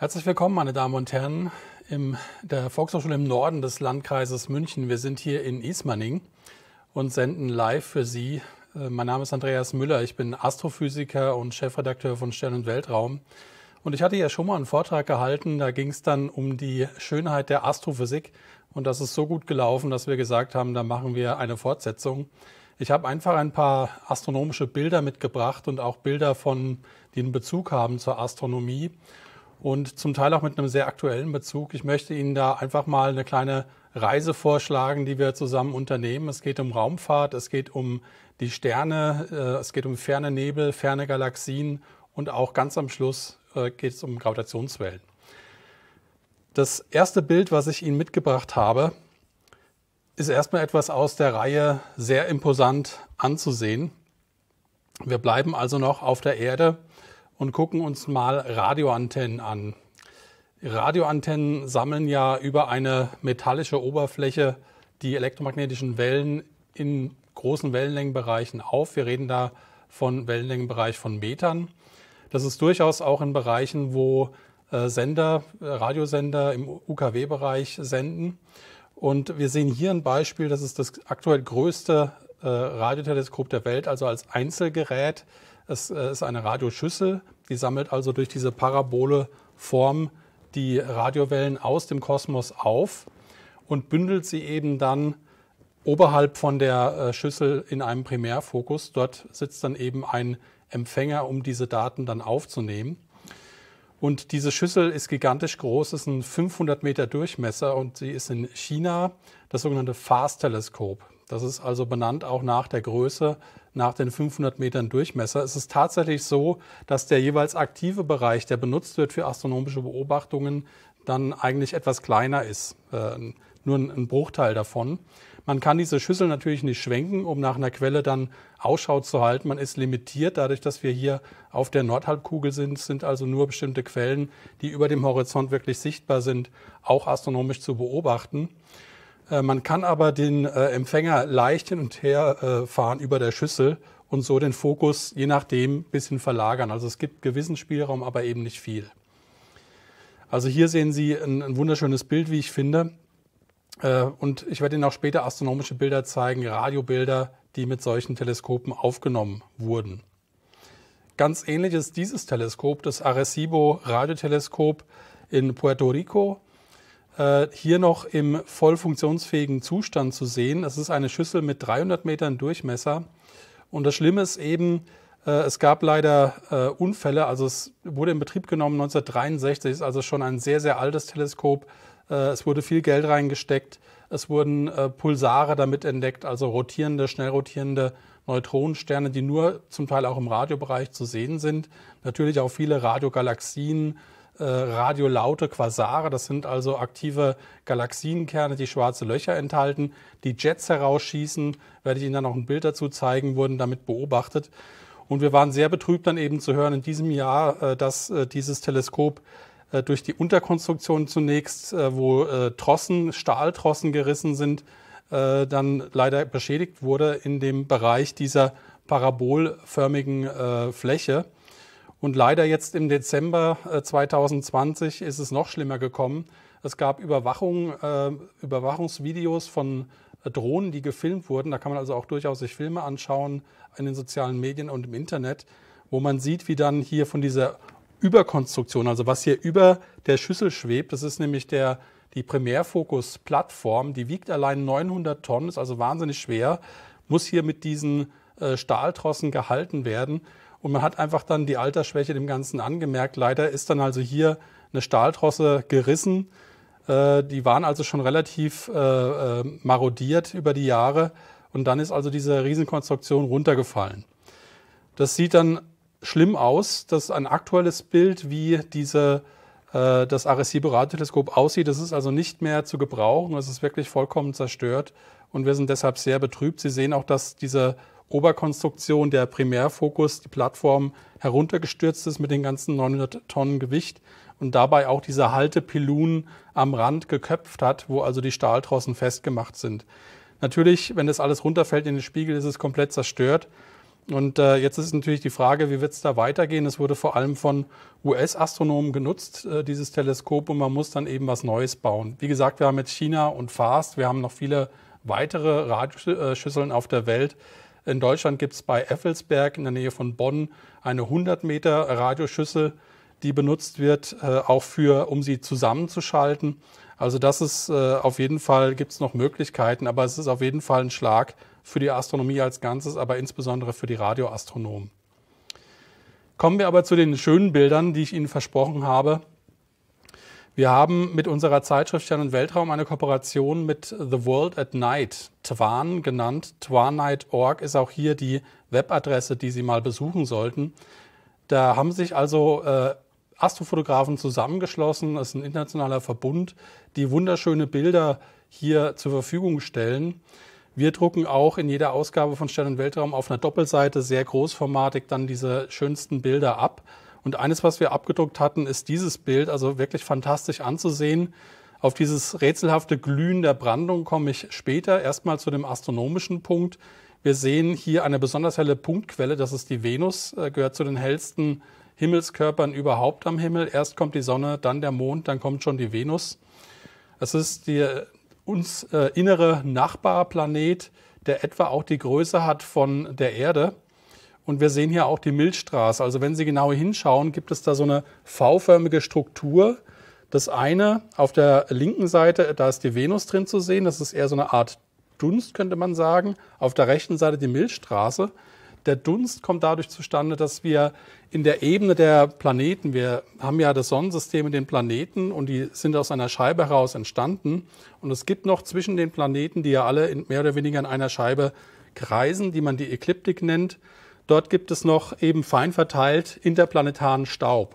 Herzlich willkommen, meine Damen und Herren, in der Volkshochschule im Norden des Landkreises München. Wir sind hier in Ismaning und senden live für Sie. Äh, mein Name ist Andreas Müller, ich bin Astrophysiker und Chefredakteur von Stern und Weltraum. Und ich hatte ja schon mal einen Vortrag gehalten, da ging es dann um die Schönheit der Astrophysik. Und das ist so gut gelaufen, dass wir gesagt haben, da machen wir eine Fortsetzung. Ich habe einfach ein paar astronomische Bilder mitgebracht und auch Bilder von, die einen Bezug haben zur Astronomie und zum Teil auch mit einem sehr aktuellen Bezug. Ich möchte Ihnen da einfach mal eine kleine Reise vorschlagen, die wir zusammen unternehmen. Es geht um Raumfahrt, es geht um die Sterne, äh, es geht um ferne Nebel, ferne Galaxien und auch ganz am Schluss äh, geht es um Gravitationswellen. Das erste Bild, was ich Ihnen mitgebracht habe, ist erstmal etwas aus der Reihe sehr imposant anzusehen. Wir bleiben also noch auf der Erde und gucken uns mal Radioantennen an. Radioantennen sammeln ja über eine metallische Oberfläche die elektromagnetischen Wellen in großen Wellenlängenbereichen auf. Wir reden da von Wellenlängenbereich von Metern. Das ist durchaus auch in Bereichen, wo äh, Sender, äh, Radiosender im UKW-Bereich senden. Und wir sehen hier ein Beispiel, das ist das aktuell größte äh, Radioteleskop der Welt, also als Einzelgerät es äh, ist eine Radioschüssel, die sammelt also durch diese parabole Form die Radiowellen aus dem Kosmos auf und bündelt sie eben dann oberhalb von der äh, Schüssel in einem Primärfokus. Dort sitzt dann eben ein Empfänger, um diese Daten dann aufzunehmen. Und diese Schüssel ist gigantisch groß, ist ein 500 Meter Durchmesser und sie ist in China das sogenannte FAST-Teleskop. Das ist also benannt auch nach der Größe nach den 500 Metern Durchmesser. Es ist tatsächlich so, dass der jeweils aktive Bereich, der benutzt wird für astronomische Beobachtungen, dann eigentlich etwas kleiner ist, äh, nur ein, Bruchteil davon. Man kann diese Schüssel natürlich nicht schwenken, um nach einer Quelle dann Ausschau zu halten. Man ist limitiert dadurch, dass wir hier auf der Nordhalbkugel sind, Es sind also nur bestimmte Quellen, die über dem Horizont wirklich sichtbar sind, auch astronomisch zu beobachten. Äh, man kann aber den äh, Empfänger leicht hin und her äh, fahren über der Schüssel und so den Fokus je nachdem ein bisschen verlagern. Also es gibt gewissen Spielraum, aber eben nicht viel. Also hier sehen Sie ein, ein wunderschönes Bild, wie ich finde. und ich werde Ihnen auch später astronomische Bilder zeigen, Radiobilder, die mit solchen Teleskopen aufgenommen wurden. Ganz ähnlich ist dieses Teleskop, das Arecibo Radioteleskop in Puerto Rico. Äh, hier noch im voll funktionsfähigen Zustand zu sehen. Es ist eine Schüssel mit 300 Metern Durchmesser. Und das Schlimme ist eben, äh, es gab leider äh, Unfälle. Also es wurde in Betrieb genommen 1963, ist also schon ein sehr, sehr altes Teleskop. es wurde viel Geld reingesteckt. Es wurden Pulsare damit entdeckt, also rotierende, schnell rotierende Neutronensterne, die nur zum Teil auch im Radiobereich zu sehen sind. Natürlich auch viele Radiogalaxien, äh, radiolaute Quasare. Das sind also aktive Galaxienkerne, die schwarze Löcher enthalten, die Jets herausschießen. Werde ich Ihnen dann auch ein Bild dazu zeigen, wurden damit beobachtet. Und wir waren sehr betrübt, dann eben zu hören in diesem Jahr, äh, dass äh, dieses Teleskop äh, durch die Unterkonstruktion zunächst, wo Trossen, Stahltrossen gerissen sind, dann leider beschädigt wurde in dem Bereich dieser parabolförmigen Fläche. Und leider jetzt im Dezember 2020 äh, ist es noch schlimmer gekommen. Es gab Überwachung, äh, Überwachungsvideos von äh, Drohnen, die gefilmt wurden. Da kann man also auch durchaus sich Filme anschauen in den sozialen Medien und im Internet, wo man sieht, wie dann hier von dieser Überkonstruktion, also was hier über der Schüssel schwebt, das ist nämlich der, die Primärfokus-Plattform, die wiegt allein 900 Tonnen, ist also wahnsinnig schwer, muss hier mit diesen äh, Stahltrossen gehalten werden. Und man hat einfach dann die Altersschwäche dem Ganzen angemerkt. Leider ist dann also hier eine Stahltrosse gerissen. Äh, die waren also schon relativ äh, äh, marodiert über die Jahre. Und dann ist also diese Riesenkonstruktion runtergefallen. Das sieht dann schlimm aus. Das ist ein aktuelles Bild, wie diese, das Arecibo-Radioteleskop aussieht. Das ist also nicht mehr zu gebrauchen. Es ist wirklich vollkommen zerstört. Und wir sind deshalb sehr betrübt. Sie sehen auch, dass diese Oberkonstruktion, der Primärfokus, die Plattform heruntergestürzt ist mit den ganzen 900 Tonnen Gewicht und dabei auch diese Haltepilunen am Rand geköpft hat, wo also die Stahltrossen festgemacht sind. Natürlich, wenn das alles runterfällt in den Spiegel, ist es komplett zerstört. Und äh, jetzt ist natürlich die Frage, wie wird es da weitergehen? Es wurde vor allem von US-Astronomen genutzt, äh, dieses Teleskop, und man muss dann eben was Neues bauen. Wie gesagt, wir haben jetzt China und FAST, wir haben noch viele weitere Radschüsseln äh, auf der Welt. In Deutschland gibt es bei Effelsberg in der Nähe von Bonn eine 100 Meter Radioschüssel, die benutzt wird, äh, auch für, um sie zusammenzuschalten. Also das ist äh, auf jeden Fall, gibt es noch Möglichkeiten, aber es ist auf jeden Fall ein Schlag für die Astronomie als Ganzes, aber insbesondere für die Radioastronomen. Kommen wir aber zu den schönen Bildern, die ich Ihnen versprochen habe. Wir haben mit unserer Zeitschrift Stern und Weltraum eine Kooperation mit The World at Night, Twan genannt. Twanite.org ist auch hier die Webadresse, die Sie mal besuchen sollten. Da haben sich also äh, Astrofotografen zusammengeschlossen, das ist ein internationaler Verbund, die wunderschöne Bilder hier zur Verfügung stellen. Wir drucken auch in jeder Ausgabe von Stern und Weltraum auf einer Doppelseite sehr großformatig dann diese schönsten Bilder ab. Und eines, was wir abgedruckt hatten, ist dieses Bild, also wirklich fantastisch anzusehen. Auf dieses rätselhafte Glühen der Brandung komme ich später. Erstmal zu dem astronomischen Punkt. Wir sehen hier eine besonders helle Punktquelle, das ist die Venus, äh, gehört zu den hellsten Himmelskörpern überhaupt am Himmel. Erst kommt die Sonne, dann der Mond, dann kommt schon die Venus. Es ist der uns äh, innere Nachbarplanet, der etwa auch die Größe hat von der Erde. Und wir sehen hier auch die Milchstraße. Also wenn Sie genau hinschauen, gibt es da so eine V-förmige Struktur. Das eine auf der linken Seite, da ist die Venus drin zu sehen. Das ist eher so eine Art Dunst, könnte man sagen. Auf der rechten Seite die Milchstraße. Der Dunst kommt dadurch zustande, dass wir in der Ebene der Planeten, wir haben ja das Sonnensystem in den Planeten und die sind aus einer Scheibe heraus entstanden. Und es gibt noch zwischen den Planeten, die ja alle mehr oder weniger in einer Scheibe kreisen, die man die Ekliptik nennt, Dort gibt es noch eben fein verteilt interplanetaren Staub.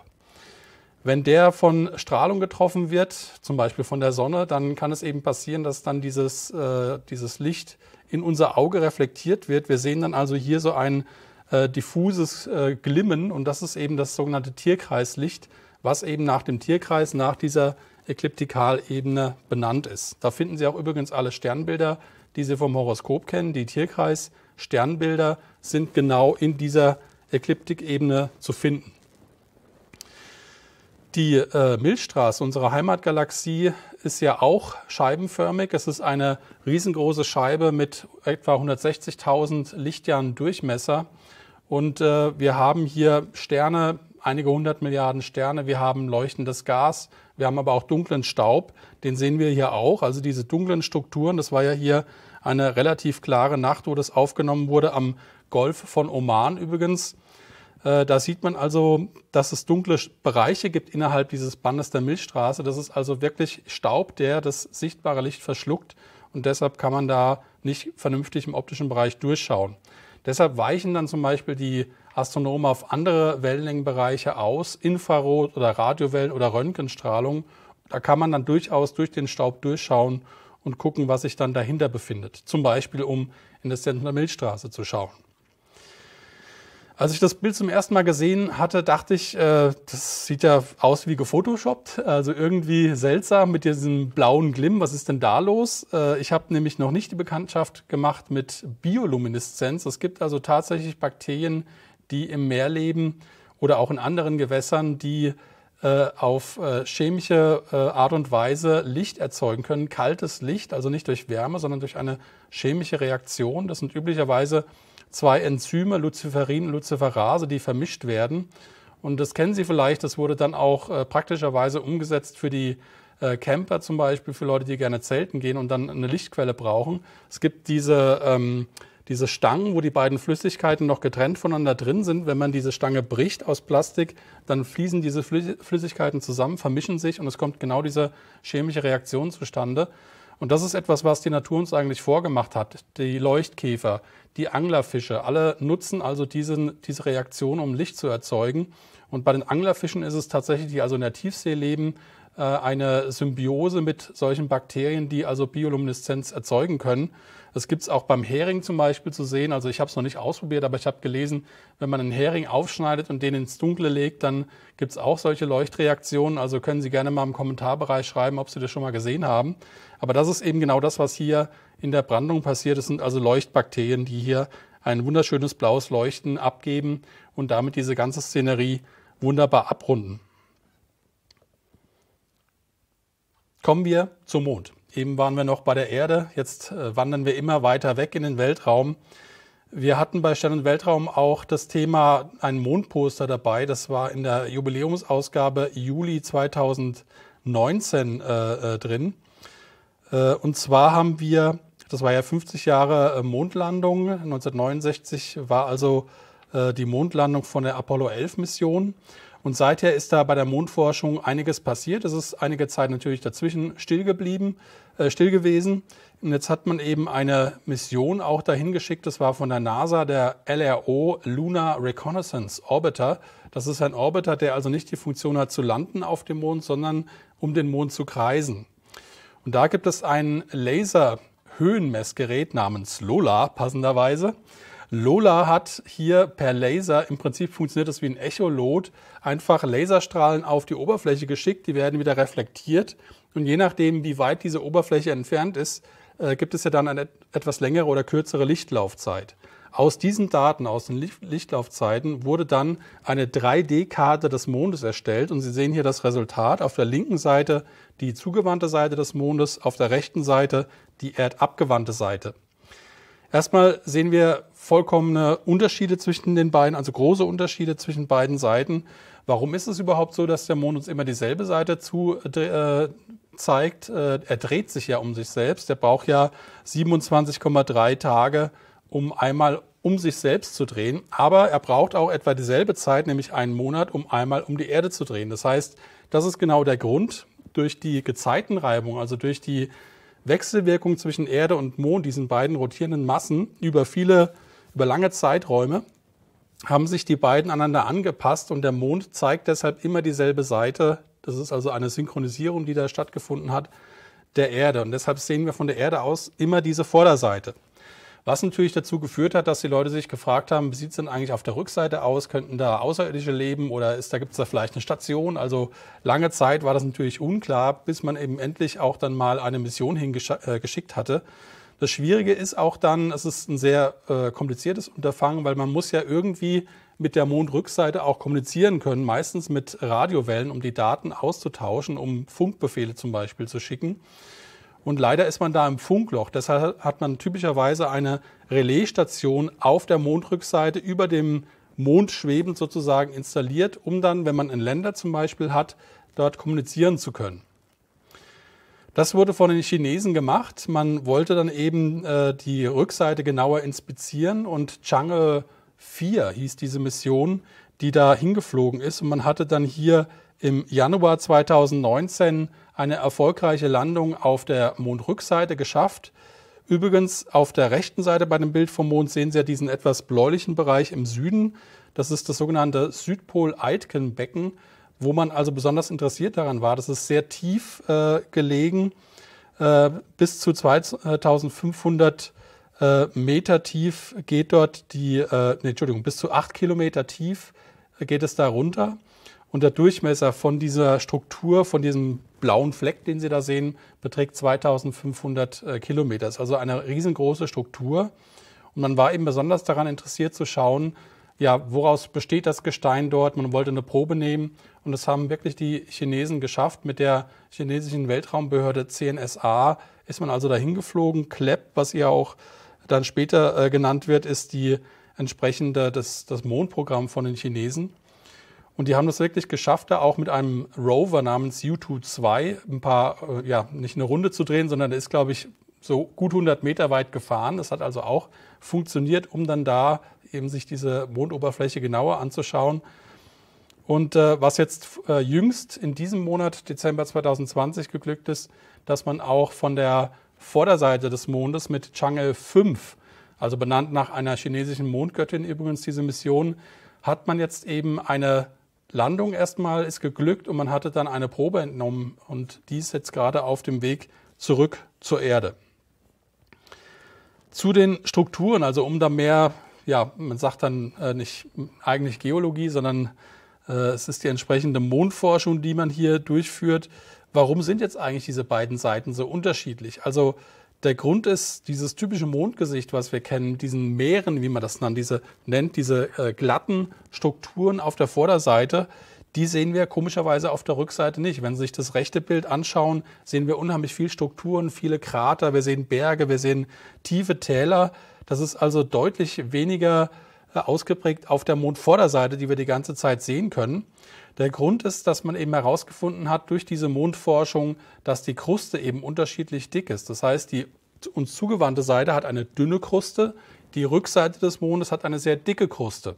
Wenn der von Strahlung getroffen wird, zum Beispiel von der Sonne, dann kann es eben passieren, dass dann dieses, äh, dieses Licht in unser Auge reflektiert wird. Wir sehen dann also hier so ein äh, diffuses äh, Glimmen und das ist eben das sogenannte Tierkreislicht, was eben nach dem Tierkreis, nach dieser Ekliptikalebene benannt ist. Da finden Sie auch übrigens alle Sternbilder, die Sie vom Horoskop kennen, die Tierkreis. Sternbilder sind genau in dieser Ekliptikebene zu finden. Die äh, Milchstraße, unsere Heimatgalaxie, ist ja auch scheibenförmig. Es ist eine riesengroße Scheibe mit etwa 160.000 Lichtjahren Durchmesser. Und äh, wir haben hier Sterne, einige hundert Milliarden Sterne. Wir haben leuchtendes Gas. Wir haben aber auch dunklen Staub. Den sehen wir hier auch. Also diese dunklen Strukturen, das war ja hier eine relativ klare Nacht, wo das aufgenommen wurde am Golf von Oman übrigens. Äh, da sieht man also, dass es dunkle Bereiche gibt innerhalb dieses Bandes der Milchstraße. Das ist also wirklich Staub, der das sichtbare Licht verschluckt. Und deshalb kann man da nicht vernünftig im optischen Bereich durchschauen. Deshalb weichen dann zum Beispiel die Astronomen auf andere Wellenlängenbereiche aus, Infrarot- oder Radiowellen oder Röntgenstrahlung. Da kann man dann durchaus durch den Staub durchschauen und gucken, was sich dann dahinter befindet. Zum Beispiel, um in das Zentrum der Milchstraße zu schauen. Als ich das Bild zum ersten Mal gesehen hatte, dachte ich, äh, das sieht ja aus wie gefotoshoppt, also irgendwie seltsam mit diesem blauen Glimm. Was ist denn da los? Äh, ich habe nämlich noch nicht die Bekanntschaft gemacht mit Biolumineszenz. Es gibt also tatsächlich Bakterien, die im Meer leben oder auch in anderen Gewässern, die äh, auf äh, chemische äh, Art und Weise Licht erzeugen können. Kaltes Licht, also nicht durch Wärme, sondern durch eine chemische Reaktion. Das sind üblicherweise zwei Enzyme, Luciferin und Luciferase, die vermischt werden. Und das kennen Sie vielleicht, das wurde dann auch praktischerweise umgesetzt für die Camper zum Beispiel, für Leute, die gerne zelten gehen und dann eine Lichtquelle brauchen. Es gibt diese ähm, diese Stangen, wo die beiden Flüssigkeiten noch getrennt voneinander drin sind, wenn man diese Stange bricht aus Plastik, dann fließen diese Flüssigkeiten zusammen, vermischen sich und es kommt genau diese chemische Reaktion zustande. Und das ist etwas, was die Natur uns eigentlich vorgemacht hat. Die Leuchtkäfer, die Anglerfische, alle nutzen also diesen, diese Reaktion, um Licht zu erzeugen. Und bei den Anglerfischen ist es tatsächlich, die also in der Tiefsee leben, äh, eine Symbiose mit solchen Bakterien, die also Biolumineszenz erzeugen können. Das gibt es auch beim Hering zum Beispiel zu sehen. Also ich habe es noch nicht ausprobiert, aber ich habe gelesen, wenn man einen Hering aufschneidet und den ins Dunkle legt, dann gibt es auch solche Leuchtreaktionen. Also können Sie gerne mal im Kommentarbereich schreiben, ob Sie das schon mal gesehen haben. Aber das ist eben genau das, was hier in der Brandung passiert. Es sind also Leuchtbakterien, die hier ein wunderschönes blaues Leuchten abgeben und damit diese ganze Szenerie wunderbar abrunden. Kommen wir zum Mond. Eben waren wir noch bei der Erde, jetzt äh, wandern wir immer weiter weg in den Weltraum. Wir hatten bei Stern und Weltraum auch das Thema ein Mondposter dabei. Das war in der Jubiläumsausgabe Juli 2019 äh, äh, drin. Äh, und zwar haben wir, das war ja 50 Jahre äh, Mondlandung. 1969 war also äh, die Mondlandung von der Apollo 11 Mission. Und seither ist da bei der Mondforschung einiges passiert. Es ist einige Zeit natürlich dazwischen still geblieben. Äh, still gewesen. Und jetzt hat man eben eine Mission auch dahin geschickt. Das war von der NASA der LRO Lunar Reconnaissance Orbiter. Das ist ein Orbiter, der also nicht die Funktion hat, zu landen auf dem Mond, sondern um den Mond zu kreisen. Und da gibt es ein Laser-Höhenmessgerät namens Lola, passenderweise. Lola hat hier per Laser, im Prinzip funktioniert das wie ein Echolot, einfach Laserstrahlen auf die Oberfläche geschickt, die werden wieder reflektiert und je nachdem, wie weit diese Oberfläche entfernt ist, äh, gibt es ja dann eine etwas längere oder kürzere Lichtlaufzeit. Aus diesen Daten, aus den Lichtlaufzeiten, wurde dann eine 3D-Karte des Mondes erstellt. Und Sie sehen hier das Resultat. Auf der linken Seite die zugewandte Seite des Mondes, auf der rechten Seite die erdabgewandte Seite. Erstmal sehen wir vollkommene Unterschiede zwischen den beiden, also große Unterschiede zwischen beiden Seiten. Warum ist es überhaupt so, dass der Mond uns immer dieselbe Seite zu äh, zeigt? Äh, er dreht sich ja um sich selbst. Er braucht ja 27,3 Tage, um einmal um sich selbst zu drehen. Aber er braucht auch etwa dieselbe Zeit, nämlich einen Monat, um einmal um die Erde zu drehen. Das heißt, das ist genau der Grund durch die Gezeitenreibung, also durch die Wechselwirkung zwischen Erde und Mond, diesen beiden rotierenden Massen, über viele, über lange Zeiträume, haben sich die beiden aneinander angepasst und der Mond zeigt deshalb immer dieselbe Seite. Das ist also eine Synchronisierung, die da stattgefunden hat, der Erde. Und deshalb sehen wir von der Erde aus immer diese Vorderseite. Was natürlich dazu geführt hat, dass die Leute sich gefragt haben, wie sieht es denn eigentlich auf der Rückseite aus? Könnten da Außerirdische leben oder ist da gibt es da vielleicht eine Station? Also lange Zeit war das natürlich unklar, bis man eben endlich auch dann mal eine Mission hingeschickt äh, hatte. Das Schwierige ist auch dann, es ist ein sehr äh, kompliziertes Unterfangen, weil man muss ja irgendwie mit der Mondrückseite auch kommunizieren können, meistens mit Radiowellen, um die Daten auszutauschen, um Funkbefehle zum Beispiel zu schicken. Und leider ist man da im Funkloch. Deshalb hat man typischerweise eine Relaisstation auf der Mondrückseite über dem Mond schwebend sozusagen installiert, um dann, wenn man einen Länder zum Beispiel hat, dort kommunizieren zu können. Das wurde von den Chinesen gemacht. Man wollte dann eben äh, die Rückseite genauer inspizieren und Chang'e 4 hieß diese Mission, die da hingeflogen ist. Und man hatte dann hier im Januar 2019 eine erfolgreiche Landung auf der Mondrückseite geschafft. Übrigens, auf der rechten Seite bei dem Bild vom Mond sehen Sie ja diesen etwas bläulichen Bereich im Süden. Das ist das sogenannte Südpol-Aitken-Becken, wo man also besonders interessiert daran war. Das ist sehr tief äh, gelegen, äh, bis zu 2500 äh, Meter tief geht dort die, äh, nee, Entschuldigung, bis zu 8 Kilometer tief äh, geht es da runter. Und der Durchmesser von dieser Struktur, von diesem blauen Fleck, den Sie da sehen, beträgt 2500 äh, Kilometer. Das ist also eine riesengroße Struktur. Und man war eben besonders daran interessiert zu schauen, ja, woraus besteht das Gestein dort? Man wollte eine Probe nehmen und das haben wirklich die Chinesen geschafft. Mit der chinesischen Weltraumbehörde CNSA ist man also dahin geflogen. CLEP, was ihr auch dann später äh, genannt wird, ist die entsprechende, das, das Mondprogramm von den Chinesen. Und die haben das wirklich geschafft, da auch mit einem Rover namens U2-2 ein paar, äh, ja, nicht eine Runde zu drehen, sondern der ist, glaube ich, so gut 100 Meter weit gefahren. Das hat also auch funktioniert, um dann da eben sich diese Mondoberfläche genauer anzuschauen. Und äh, was jetzt äh, jüngst in diesem Monat, Dezember 2020, geglückt ist, dass man auch von der Vorderseite des Mondes mit Chang'e 5, also benannt nach einer chinesischen Mondgöttin übrigens diese Mission, hat man jetzt eben eine Landung erstmal ist geglückt und man hatte dann eine Probe entnommen und die ist jetzt gerade auf dem Weg zurück zur Erde. Zu den Strukturen, also um da mehr, ja, man sagt dann äh, nicht eigentlich Geologie, sondern äh, es ist die entsprechende Mondforschung, die man hier durchführt. Warum sind jetzt eigentlich diese beiden Seiten so unterschiedlich? Also der Grund ist dieses typische Mondgesicht, was wir kennen, diesen Meeren, wie man das nennt, diese, nennt, diese äh, glatten Strukturen auf der Vorderseite, die sehen wir komischerweise auf der Rückseite nicht. Wenn Sie sich das rechte Bild anschauen, sehen wir unheimlich viele Strukturen, viele Krater, wir sehen Berge, wir sehen tiefe Täler. Das ist also deutlich weniger äh, ausgeprägt auf der Mondvorderseite, die wir die ganze Zeit sehen können. Der Grund ist, dass man eben herausgefunden hat durch diese Mondforschung, dass die Kruste eben unterschiedlich dick ist. Das heißt, die uns zugewandte Seite hat eine dünne Kruste, die Rückseite des Mondes hat eine sehr dicke Kruste.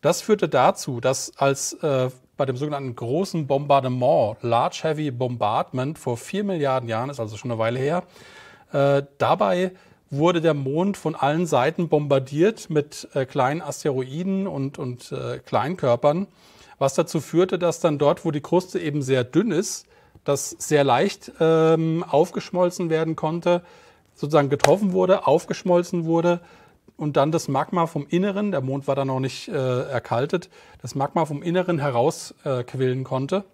Das führte dazu, dass als äh, bei dem sogenannten großen Bombardement, Large Heavy Bombardment, vor vier Milliarden Jahren, ist also schon eine Weile her, äh, dabei wurde der Mond von allen Seiten bombardiert mit äh, kleinen Asteroiden und, und äh, Kleinkörpern was dazu führte, dass dann dort, wo die Kruste eben sehr dünn ist, das sehr leicht ähm, aufgeschmolzen werden konnte, sozusagen getroffen wurde, aufgeschmolzen wurde und dann das Magma vom Inneren, der Mond war dann noch nicht äh, erkaltet, das Magma vom Inneren herausquillen äh, konnte.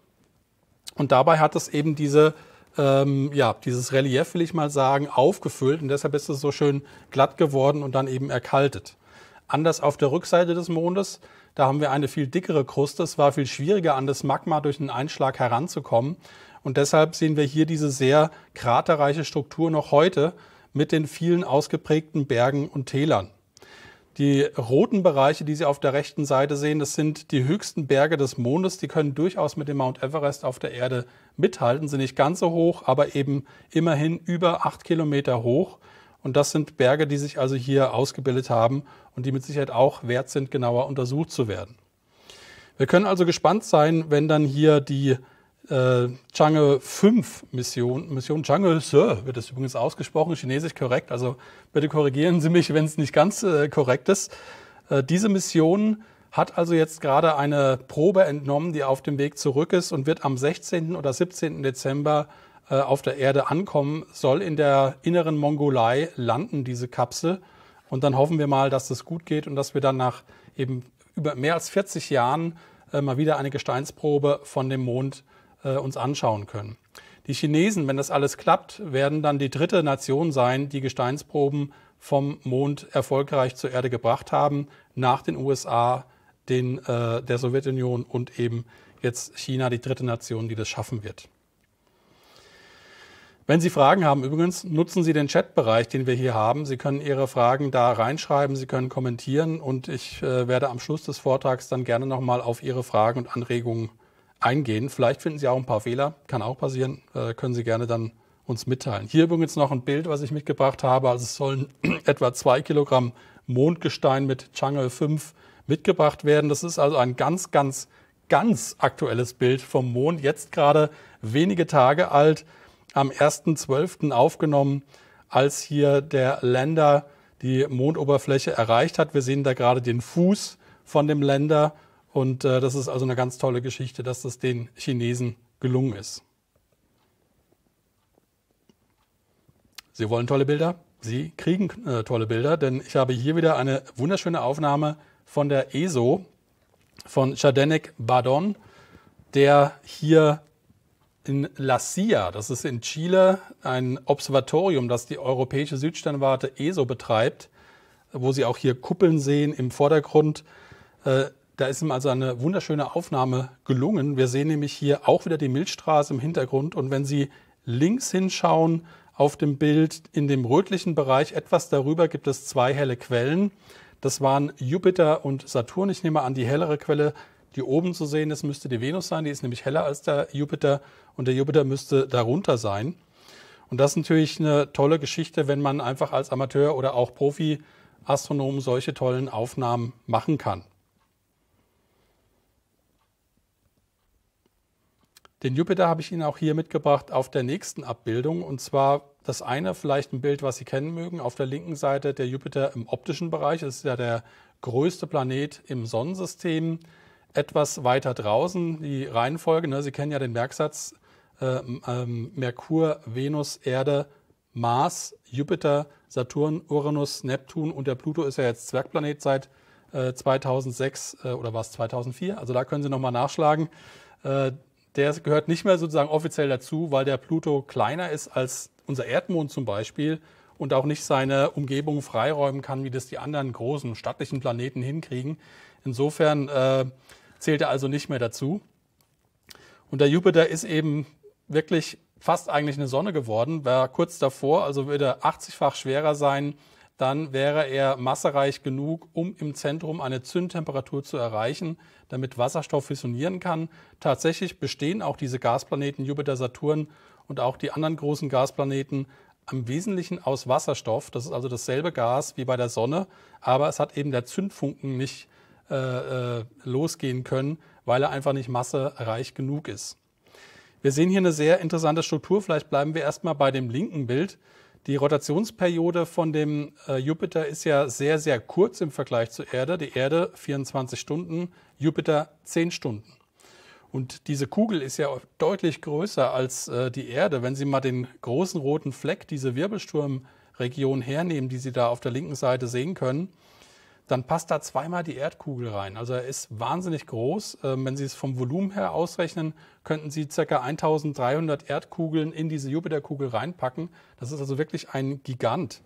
Und dabei hat es eben diese, ähm, ja, dieses Relief, will ich mal sagen, aufgefüllt und deshalb ist es so schön glatt geworden und dann eben erkaltet. Anders auf der Rückseite des Mondes da haben wir eine viel dickere Kruste. Es war viel schwieriger, an das Magma durch einen Einschlag heranzukommen. Und deshalb sehen wir hier diese sehr kraterreiche Struktur noch heute mit den vielen ausgeprägten Bergen und Tälern. Die roten Bereiche, die Sie auf der rechten Seite sehen, das sind die höchsten Berge des Mondes. Die können durchaus mit dem Mount Everest auf der Erde mithalten, sind nicht ganz so hoch, aber eben immerhin über acht Kilometer hoch. Und das sind Berge, die sich also hier ausgebildet haben und die mit Sicherheit auch wert sind, genauer untersucht zu werden. Wir können also gespannt sein, wenn dann hier die äh, Chang'e 5 Mission, Mission Chang'e Se wird es übrigens ausgesprochen, chinesisch korrekt, also bitte korrigieren Sie mich, wenn es nicht ganz äh, korrekt ist. Äh, diese Mission hat also jetzt gerade eine Probe entnommen, die auf dem Weg zurück ist und wird am 16. oder 17. Dezember äh, auf der Erde ankommen, soll in der inneren Mongolei landen, diese Kapsel. Und dann hoffen wir mal, dass das gut geht und dass wir dann nach eben über mehr als 40 Jahren äh, mal wieder eine Gesteinsprobe von dem Mond äh, uns anschauen können. Die Chinesen, wenn das alles klappt, werden dann die dritte Nation sein, die Gesteinsproben vom Mond erfolgreich zur Erde gebracht haben, nach den USA, den, äh, der Sowjetunion und eben jetzt China, die dritte Nation, die das schaffen wird. Wenn Sie Fragen haben, übrigens nutzen Sie den Chatbereich, den wir hier haben. Sie können Ihre Fragen da reinschreiben, Sie können kommentieren und ich äh, werde am Schluss des Vortrags dann gerne nochmal auf Ihre Fragen und Anregungen eingehen. Vielleicht finden Sie auch ein paar Fehler, kann auch passieren, äh, können Sie gerne dann uns mitteilen. Hier übrigens noch ein Bild, was ich mitgebracht habe. Also es sollen etwa zwei Kilogramm Mondgestein mit Chang'e 5 mitgebracht werden. Das ist also ein ganz, ganz, ganz aktuelles Bild vom Mond, jetzt gerade wenige Tage alt am 1.12. aufgenommen, als hier der Länder die Mondoberfläche erreicht hat. Wir sehen da gerade den Fuß von dem Länder und äh, das ist also eine ganz tolle Geschichte, dass das den Chinesen gelungen ist. Sie wollen tolle Bilder? Sie kriegen äh, tolle Bilder, denn ich habe hier wieder eine wunderschöne Aufnahme von der ESO von Shadenik Badon, der hier in La Silla, das ist in Chile ein Observatorium, das die Europäische Südsternwarte ESO betreibt, wo Sie auch hier Kuppeln sehen im Vordergrund. Äh, da ist ihm also eine wunderschöne Aufnahme gelungen. Wir sehen nämlich hier auch wieder die Milchstraße im Hintergrund. Und wenn Sie links hinschauen auf dem Bild, in dem rötlichen Bereich etwas darüber gibt es zwei helle Quellen. Das waren Jupiter und Saturn. Ich nehme an, die hellere Quelle die oben zu sehen ist, müsste die Venus sein. Die ist nämlich heller als der Jupiter und der Jupiter müsste darunter sein. Und das ist natürlich eine tolle Geschichte, wenn man einfach als Amateur oder auch Profi-Astronom solche tollen Aufnahmen machen kann. Den Jupiter habe ich Ihnen auch hier mitgebracht auf der nächsten Abbildung. Und zwar das eine, vielleicht ein Bild, was Sie kennen mögen. Auf der linken Seite der Jupiter im optischen Bereich. Das ist ja der größte Planet im Sonnensystem etwas weiter draußen die Reihenfolge. Ne? Sie kennen ja den Merksatz äh, ähm, Merkur, Venus, Erde, Mars, Jupiter, Saturn, Uranus, Neptun und der Pluto ist ja jetzt Zwergplanet seit äh, 2006 äh, oder war es 2004. Also da können Sie nochmal nachschlagen. Äh, der gehört nicht mehr sozusagen offiziell dazu, weil der Pluto kleiner ist als unser Erdmond zum Beispiel und auch nicht seine Umgebung freiräumen kann, wie das die anderen großen stattlichen Planeten hinkriegen. Insofern äh, zählt er also nicht mehr dazu. Und der Jupiter ist eben wirklich fast eigentlich eine Sonne geworden, war kurz davor, also würde 80-fach schwerer sein, dann wäre er massereich genug, um im Zentrum eine Zündtemperatur zu erreichen, damit Wasserstoff fissionieren kann. Tatsächlich bestehen auch diese Gasplaneten Jupiter, Saturn und auch die anderen großen Gasplaneten im Wesentlichen aus Wasserstoff. Das ist also dasselbe Gas wie bei der Sonne, aber es hat eben der Zündfunken nicht äh, äh, losgehen können, weil er einfach nicht massereich genug ist. Wir sehen hier eine sehr interessante Struktur. Vielleicht bleiben wir erstmal bei dem linken Bild. Die Rotationsperiode von dem äh, Jupiter ist ja sehr, sehr kurz im Vergleich zur Erde. Die Erde 24 Stunden, Jupiter 10 Stunden. Und diese Kugel ist ja deutlich größer als äh, die Erde. Wenn Sie mal den großen roten Fleck, diese Wirbelsturmregion hernehmen, die Sie da auf der linken Seite sehen können, dann passt da zweimal die Erdkugel rein. Also er ist wahnsinnig groß. Ähm, wenn Sie es vom Volumen her ausrechnen, könnten Sie ca. 1300 Erdkugeln in diese Jupiterkugel reinpacken. Das ist also wirklich ein Gigant.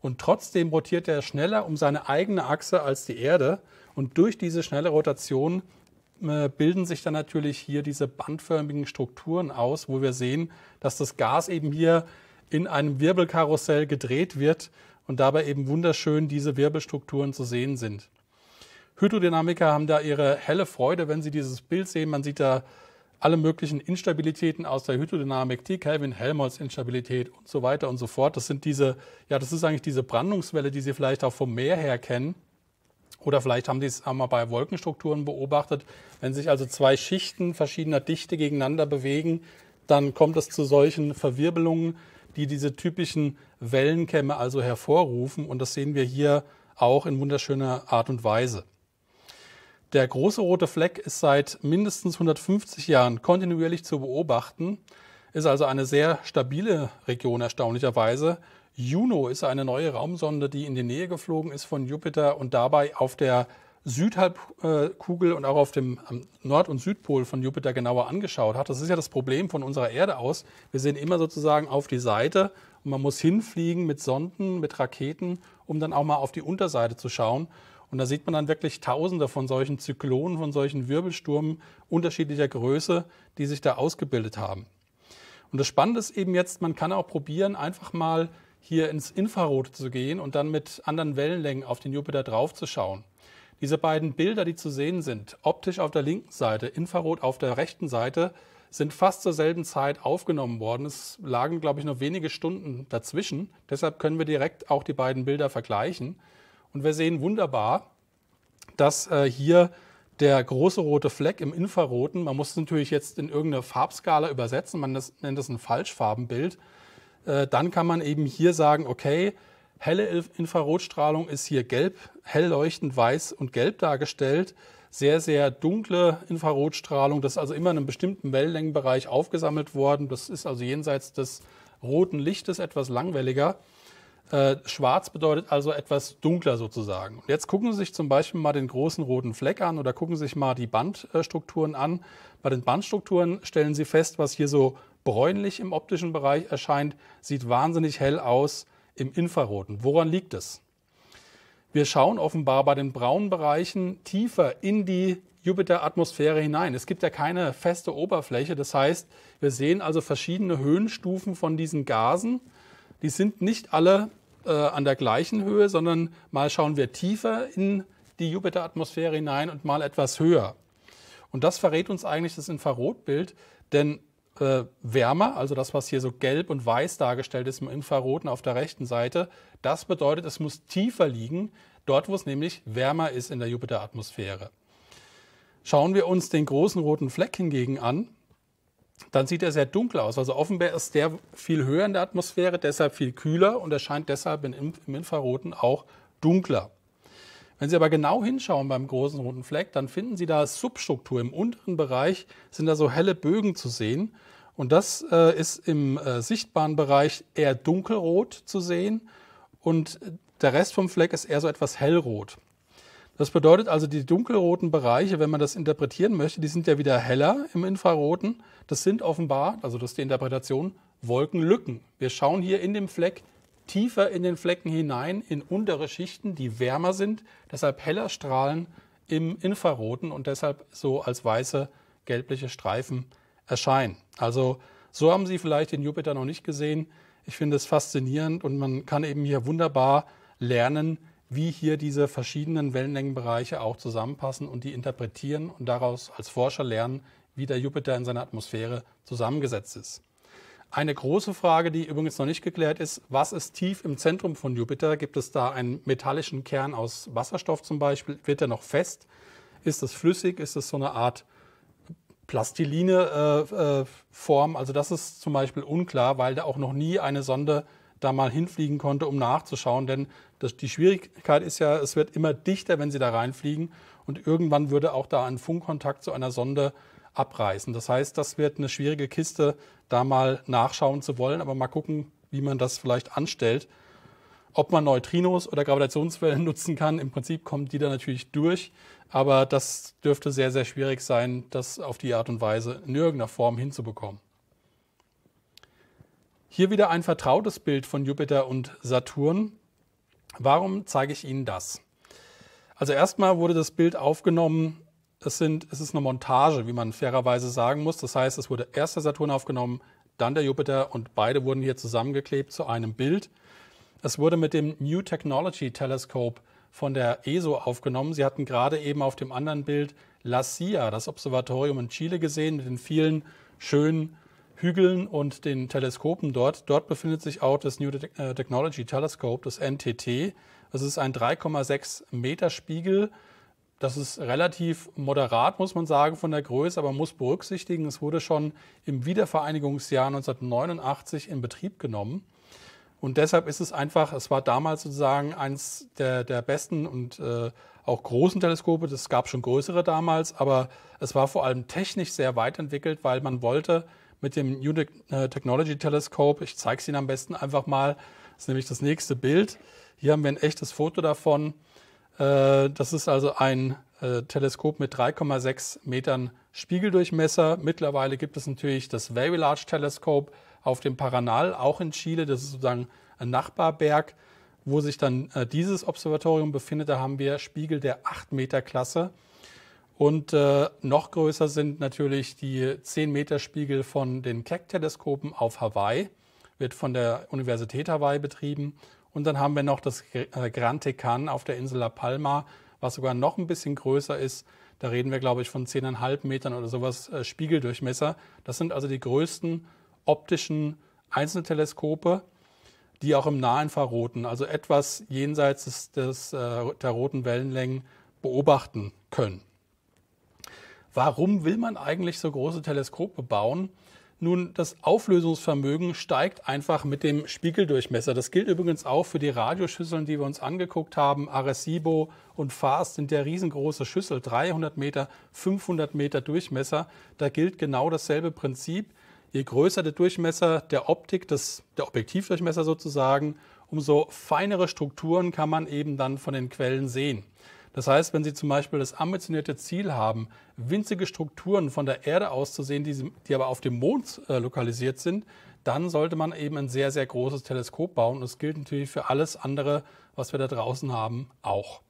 Und trotzdem rotiert er schneller um seine eigene Achse als die Erde. Und durch diese schnelle Rotation äh, bilden sich dann natürlich hier diese bandförmigen Strukturen aus, wo wir sehen, dass das Gas eben hier in einem Wirbelkarussell gedreht wird und dabei eben wunderschön diese Wirbelstrukturen zu sehen sind. Hydrodynamiker haben da ihre helle Freude, wenn sie dieses Bild sehen. Man sieht da alle möglichen Instabilitäten aus der Hydrodynamik, die Kelvin, Helmholtz Instabilität und so weiter und so fort. Das sind diese, ja, das ist eigentlich diese Brandungswelle, die Sie vielleicht auch vom Meer her kennen. Oder vielleicht haben Sie es einmal bei Wolkenstrukturen beobachtet. Wenn sich also zwei Schichten verschiedener Dichte gegeneinander bewegen, dann kommt es zu solchen Verwirbelungen die diese typischen Wellenkämme also hervorrufen. Und das sehen wir hier auch in wunderschöner Art und Weise. Der große rote Fleck ist seit mindestens 150 Jahren kontinuierlich zu beobachten, ist also eine sehr stabile Region erstaunlicherweise. Juno ist eine neue Raumsonde, die in die Nähe geflogen ist von Jupiter und dabei auf der Südhalbkugel und auch auf dem Nord- und Südpol von Jupiter genauer angeschaut hat. Das ist ja das Problem von unserer Erde aus. Wir sehen immer sozusagen auf die Seite und man muss hinfliegen mit Sonden, mit Raketen, um dann auch mal auf die Unterseite zu schauen. Und da sieht man dann wirklich Tausende von solchen Zyklonen, von solchen Wirbelstürmen unterschiedlicher Größe, die sich da ausgebildet haben. Und das Spannende ist eben jetzt, man kann auch probieren, einfach mal hier ins Infrarot zu gehen und dann mit anderen Wellenlängen auf den Jupiter draufzuschauen. Diese beiden Bilder, die zu sehen sind, optisch auf der linken Seite, Infrarot auf der rechten Seite, sind fast zur selben Zeit aufgenommen worden. Es lagen, glaube ich, nur wenige Stunden dazwischen. Deshalb können wir direkt auch die beiden Bilder vergleichen. Und wir sehen wunderbar, dass äh, hier der große rote Fleck im Infraroten, man muss es natürlich jetzt in irgendeine Farbskala übersetzen, man das, nennt das ein Falschfarbenbild, äh, dann kann man eben hier sagen, okay, Helle Infrarotstrahlung ist hier gelb, hell leuchtend weiß und gelb dargestellt. Sehr, sehr dunkle Infrarotstrahlung, das ist also immer in einem bestimmten Wellenlängenbereich aufgesammelt worden. Das ist also jenseits des roten Lichtes etwas langwelliger. Äh, schwarz bedeutet also etwas dunkler sozusagen. Und jetzt gucken Sie sich zum Beispiel mal den großen roten Fleck an oder gucken Sie sich mal die Bandstrukturen an. Bei den Bandstrukturen stellen Sie fest, was hier so bräunlich im optischen Bereich erscheint, sieht wahnsinnig hell aus im Infraroten. Woran liegt es? Wir schauen offenbar bei den braunen Bereichen tiefer in die Jupiter-Atmosphäre hinein. Es gibt ja keine feste Oberfläche. Das heißt, wir sehen also verschiedene Höhenstufen von diesen Gasen. Die sind nicht alle äh, an der gleichen Höhe, sondern mal schauen wir tiefer in die Jupiter-Atmosphäre hinein und mal etwas höher. Und das verrät uns eigentlich das Infrarotbild, denn äh, wärmer, also das, was hier so gelb und weiß dargestellt ist im Infraroten auf der rechten Seite, das bedeutet, es muss tiefer liegen, dort, wo es nämlich wärmer ist in der Jupiteratmosphäre. Schauen wir uns den großen roten Fleck hingegen an, dann sieht er sehr dunkel aus. Also offenbar ist der viel höher in der Atmosphäre, deshalb viel kühler und erscheint deshalb im Infraroten auch dunkler. Wenn Sie aber genau hinschauen beim großen roten Fleck, dann finden Sie da Substruktur. Im unteren Bereich sind da so helle Bögen zu sehen. Und das äh, ist im äh, sichtbaren Bereich eher dunkelrot zu sehen. Und der Rest vom Fleck ist eher so etwas hellrot. Das bedeutet also, die dunkelroten Bereiche, wenn man das interpretieren möchte, die sind ja wieder heller im Infraroten. Das sind offenbar, also das ist die Interpretation, Wolkenlücken. Wir schauen hier in dem Fleck tiefer in den Flecken hinein, in untere Schichten, die wärmer sind, deshalb heller strahlen im Infraroten und deshalb so als weiße, gelbliche Streifen erscheinen. Also so haben Sie vielleicht den Jupiter noch nicht gesehen. Ich finde es faszinierend und man kann eben hier wunderbar lernen, wie hier diese verschiedenen Wellenlängenbereiche auch zusammenpassen und die interpretieren und daraus als Forscher lernen, wie der Jupiter in seiner Atmosphäre zusammengesetzt ist. Eine große Frage, die übrigens noch nicht geklärt ist, was ist tief im Zentrum von Jupiter? Gibt es da einen metallischen Kern aus Wasserstoff zum Beispiel? Wird er noch fest? Ist das flüssig? Ist das so eine Art Plastiline-Form? Äh, äh, also das ist zum Beispiel unklar, weil da auch noch nie eine Sonde da mal hinfliegen konnte, um nachzuschauen. Denn das, die Schwierigkeit ist ja, es wird immer dichter, wenn sie da reinfliegen. Und irgendwann würde auch da ein Funkkontakt zu einer Sonde äh, abreißen. Das heißt, das wird eine schwierige Kiste, da mal nachschauen zu wollen, aber mal gucken, wie man das vielleicht anstellt. Ob man Neutrinos oder Gravitationswellen nutzen kann, im Prinzip kommen die da natürlich durch, aber das dürfte sehr, sehr schwierig sein, das auf die Art und Weise in irgendeiner Form hinzubekommen. Hier wieder ein vertrautes Bild von Jupiter und Saturn. Warum zeige ich Ihnen das? Also erstmal wurde das Bild aufgenommen es, sind, es ist eine Montage, wie man fairerweise sagen muss. Das heißt, es wurde erst der Saturn aufgenommen, dann der Jupiter und beide wurden hier zusammengeklebt zu einem Bild. Es wurde mit dem New Technology Telescope von der ESO aufgenommen. Sie hatten gerade eben auf dem anderen Bild La Silla, das Observatorium in Chile, gesehen, mit den vielen schönen Hügeln und den Teleskopen dort. Dort befindet sich auch das New äh, Technology Telescope, das NTT. Das ist ein 3,6 Meter Spiegel das ist relativ moderat, muss man sagen, von der Größe, aber man muss berücksichtigen, es wurde schon im Wiedervereinigungsjahr 1989 in Betrieb genommen. Und deshalb ist es einfach, es war damals sozusagen eines der, der besten und äh, auch großen Teleskope. Es gab schon größere damals, aber es war vor allem technisch sehr weit entwickelt, weil man wollte mit dem New äh, Technology Telescope, ich zeige es Ihnen am besten einfach mal, das ist nämlich das nächste Bild. Hier haben wir ein echtes Foto davon. Äh, das ist also ein äh, Teleskop mit 3,6 Metern Spiegeldurchmesser. Mittlerweile gibt es natürlich das Very Large Telescope auf dem Paranal, auch in Chile. Das ist sozusagen ein Nachbarberg, wo sich dann äh, dieses Observatorium befindet. Da haben wir Spiegel der 8 Meter Klasse. Und noch größer sind natürlich die 10 Meter Spiegel von den Keck-Teleskopen auf Hawaii, wird von der Universität Hawaii betrieben. Und dann haben wir noch das äh, Gran Tecan auf der Insel La Palma, was sogar noch ein bisschen größer ist. Da reden wir, glaube ich, von 10,5 Metern oder sowas äh, Spiegeldurchmesser. Das sind also die größten optischen Einzelteleskope, die auch im Nahinfraroten, also etwas jenseits des, des, äh, der roten Wellenlängen, beobachten können. Warum will man eigentlich so große Teleskope bauen? Nun, das Auflösungsvermögen steigt einfach mit dem Spiegeldurchmesser. Das gilt übrigens auch für die Radioschüsseln, die wir uns angeguckt haben. Arecibo und Fast sind der riesengroße Schüssel, 300 Meter, 500 Meter Durchmesser. Da gilt genau dasselbe Prinzip. Je größer der Durchmesser der Optik, das, der Objektivdurchmesser sozusagen, umso feinere Strukturen kann man eben dann von den Quellen sehen. Das heißt, wenn Sie zum Beispiel das ambitionierte Ziel haben, winzige Strukturen von der Erde aus zu sehen, die, die aber auf dem Mond äh, lokalisiert sind, dann sollte man eben ein sehr, sehr großes Teleskop bauen. Und das gilt natürlich für alles andere, was wir da draußen haben, auch.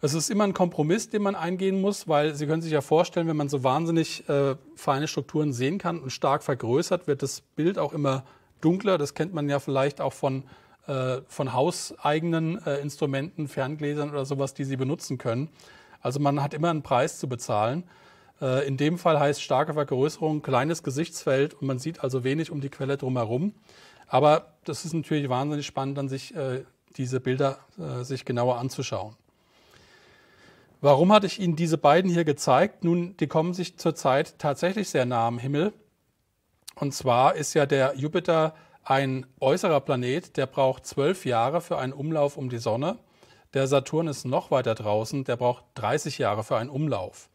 Es ist immer ein Kompromiss, den man eingehen muss, weil Sie können sich ja vorstellen, wenn man so wahnsinnig äh, feine Strukturen sehen kann und stark vergrößert, wird das Bild auch immer dunkler. Das kennt man ja vielleicht auch von äh, von hauseigenen äh, Instrumenten, Ferngläsern oder sowas, die sie benutzen können. Also man hat immer einen Preis zu bezahlen. Äh, in dem Fall heißt starke Vergrößerung kleines Gesichtsfeld und man sieht also wenig um die Quelle drumherum. Aber das ist natürlich wahnsinnig spannend, dann sich äh, diese Bilder äh, sich genauer anzuschauen. Warum hatte ich Ihnen diese beiden hier gezeigt? Nun, die kommen sich zurzeit tatsächlich sehr nah am Himmel. Und zwar ist ja der Jupiter ein äußerer Planet, der braucht zwölf Jahre für einen Umlauf um die Sonne. Der Saturn ist noch weiter draußen, der braucht 30 Jahre für einen Umlauf.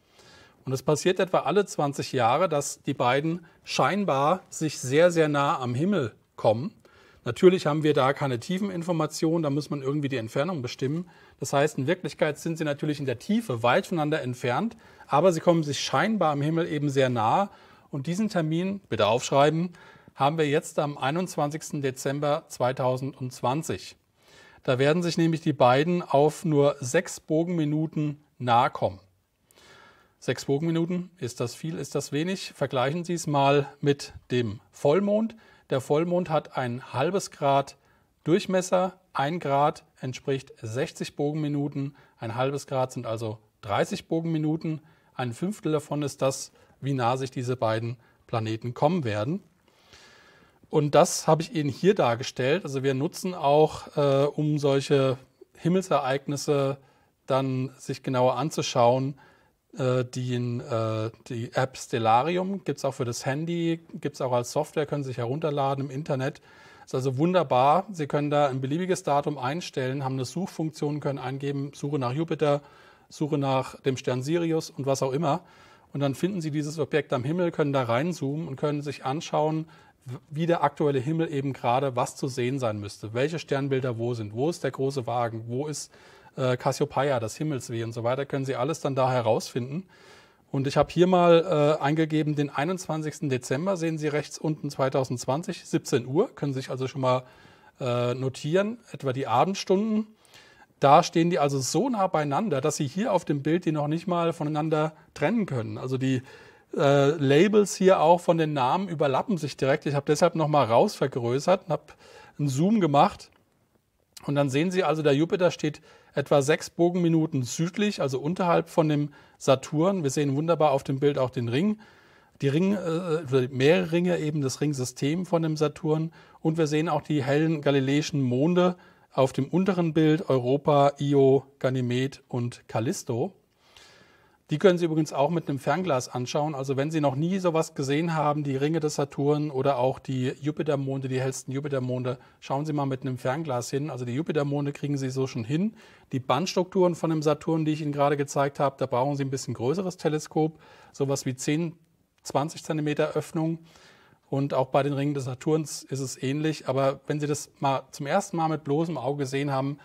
Und es passiert etwa alle 20 Jahre, dass die beiden scheinbar sich sehr, sehr nah am Himmel kommen. Natürlich haben wir da keine Tiefeninformation, da muss man irgendwie die Entfernung bestimmen. Das heißt, in Wirklichkeit sind sie natürlich in der Tiefe weit voneinander entfernt, aber sie kommen sich scheinbar am Himmel eben sehr nah. Und diesen Termin, bitte aufschreiben, haben wir jetzt am 21. Dezember 2020. Da werden sich nämlich die beiden auf nur sechs Bogenminuten nahe kommen. Sechs Bogenminuten, ist das viel, ist das wenig? Vergleichen Sie es mal mit dem Vollmond. Der Vollmond hat ein halbes Grad Durchmesser, ein Grad entspricht 60 Bogenminuten, ein halbes Grad sind also 30 Bogenminuten, ein Fünftel davon ist das, wie nah sich diese beiden Planeten kommen werden. Und das habe ich Ihnen hier dargestellt. Also wir nutzen auch, äh, um solche Himmelsereignisse dann sich genauer anzuschauen, äh, die, äh, die App Stellarium gibt es auch für das Handy, gibt es auch als Software, können Sie sich herunterladen im Internet. Ist also wunderbar. Sie können da ein beliebiges Datum einstellen, haben eine Suchfunktion, können eingeben, Suche nach Jupiter, Suche nach dem Stern Sirius und was auch immer. Und dann finden Sie dieses Objekt am Himmel, können da reinzoomen und können sich anschauen, wie der aktuelle Himmel eben gerade was zu sehen sein müsste, welche Sternbilder wo sind, wo ist der große Wagen, wo ist äh, Cassiopeia, das Himmelsweh und so weiter, können Sie alles dann da herausfinden. Und ich habe hier mal äh, eingegeben, den 21. Dezember sehen Sie rechts unten 2020, 17 Uhr, können Sie sich also schon mal äh, notieren, etwa die Abendstunden. Da stehen die also so nah beieinander, dass Sie hier auf dem Bild die noch nicht mal voneinander trennen können. Also die, äh, Labels hier auch von den Namen überlappen sich direkt. Ich habe deshalb nochmal rausvergrößert und habe einen Zoom gemacht. Und dann sehen Sie also, der Jupiter steht etwa sechs Bogenminuten südlich, also unterhalb von dem Saturn. Wir sehen wunderbar auf dem Bild auch den Ring, die Ring, äh, äh mehrere Ringe eben das Ringsystem von dem Saturn. Und wir sehen auch die hellen galileischen Monde auf dem unteren Bild Europa, Io, Ganymed und Callisto. Die können Sie übrigens auch mit einem Fernglas anschauen. Also wenn Sie noch nie sowas gesehen haben, die Ringe des Saturn oder auch die Jupitermonde, die hellsten Jupitermonde, schauen Sie mal mit einem Fernglas hin. Also die Jupitermonde kriegen Sie so schon hin. Die Bandstrukturen von dem Saturn, die ich Ihnen gerade gezeigt habe, da brauchen Sie ein bisschen größeres Teleskop, sowas wie 10, 20 Zentimeter Öffnung. Und auch bei den Ringen des Saturns ist es ähnlich. Aber wenn Sie das mal zum ersten Mal mit bloßem Auge gesehen haben,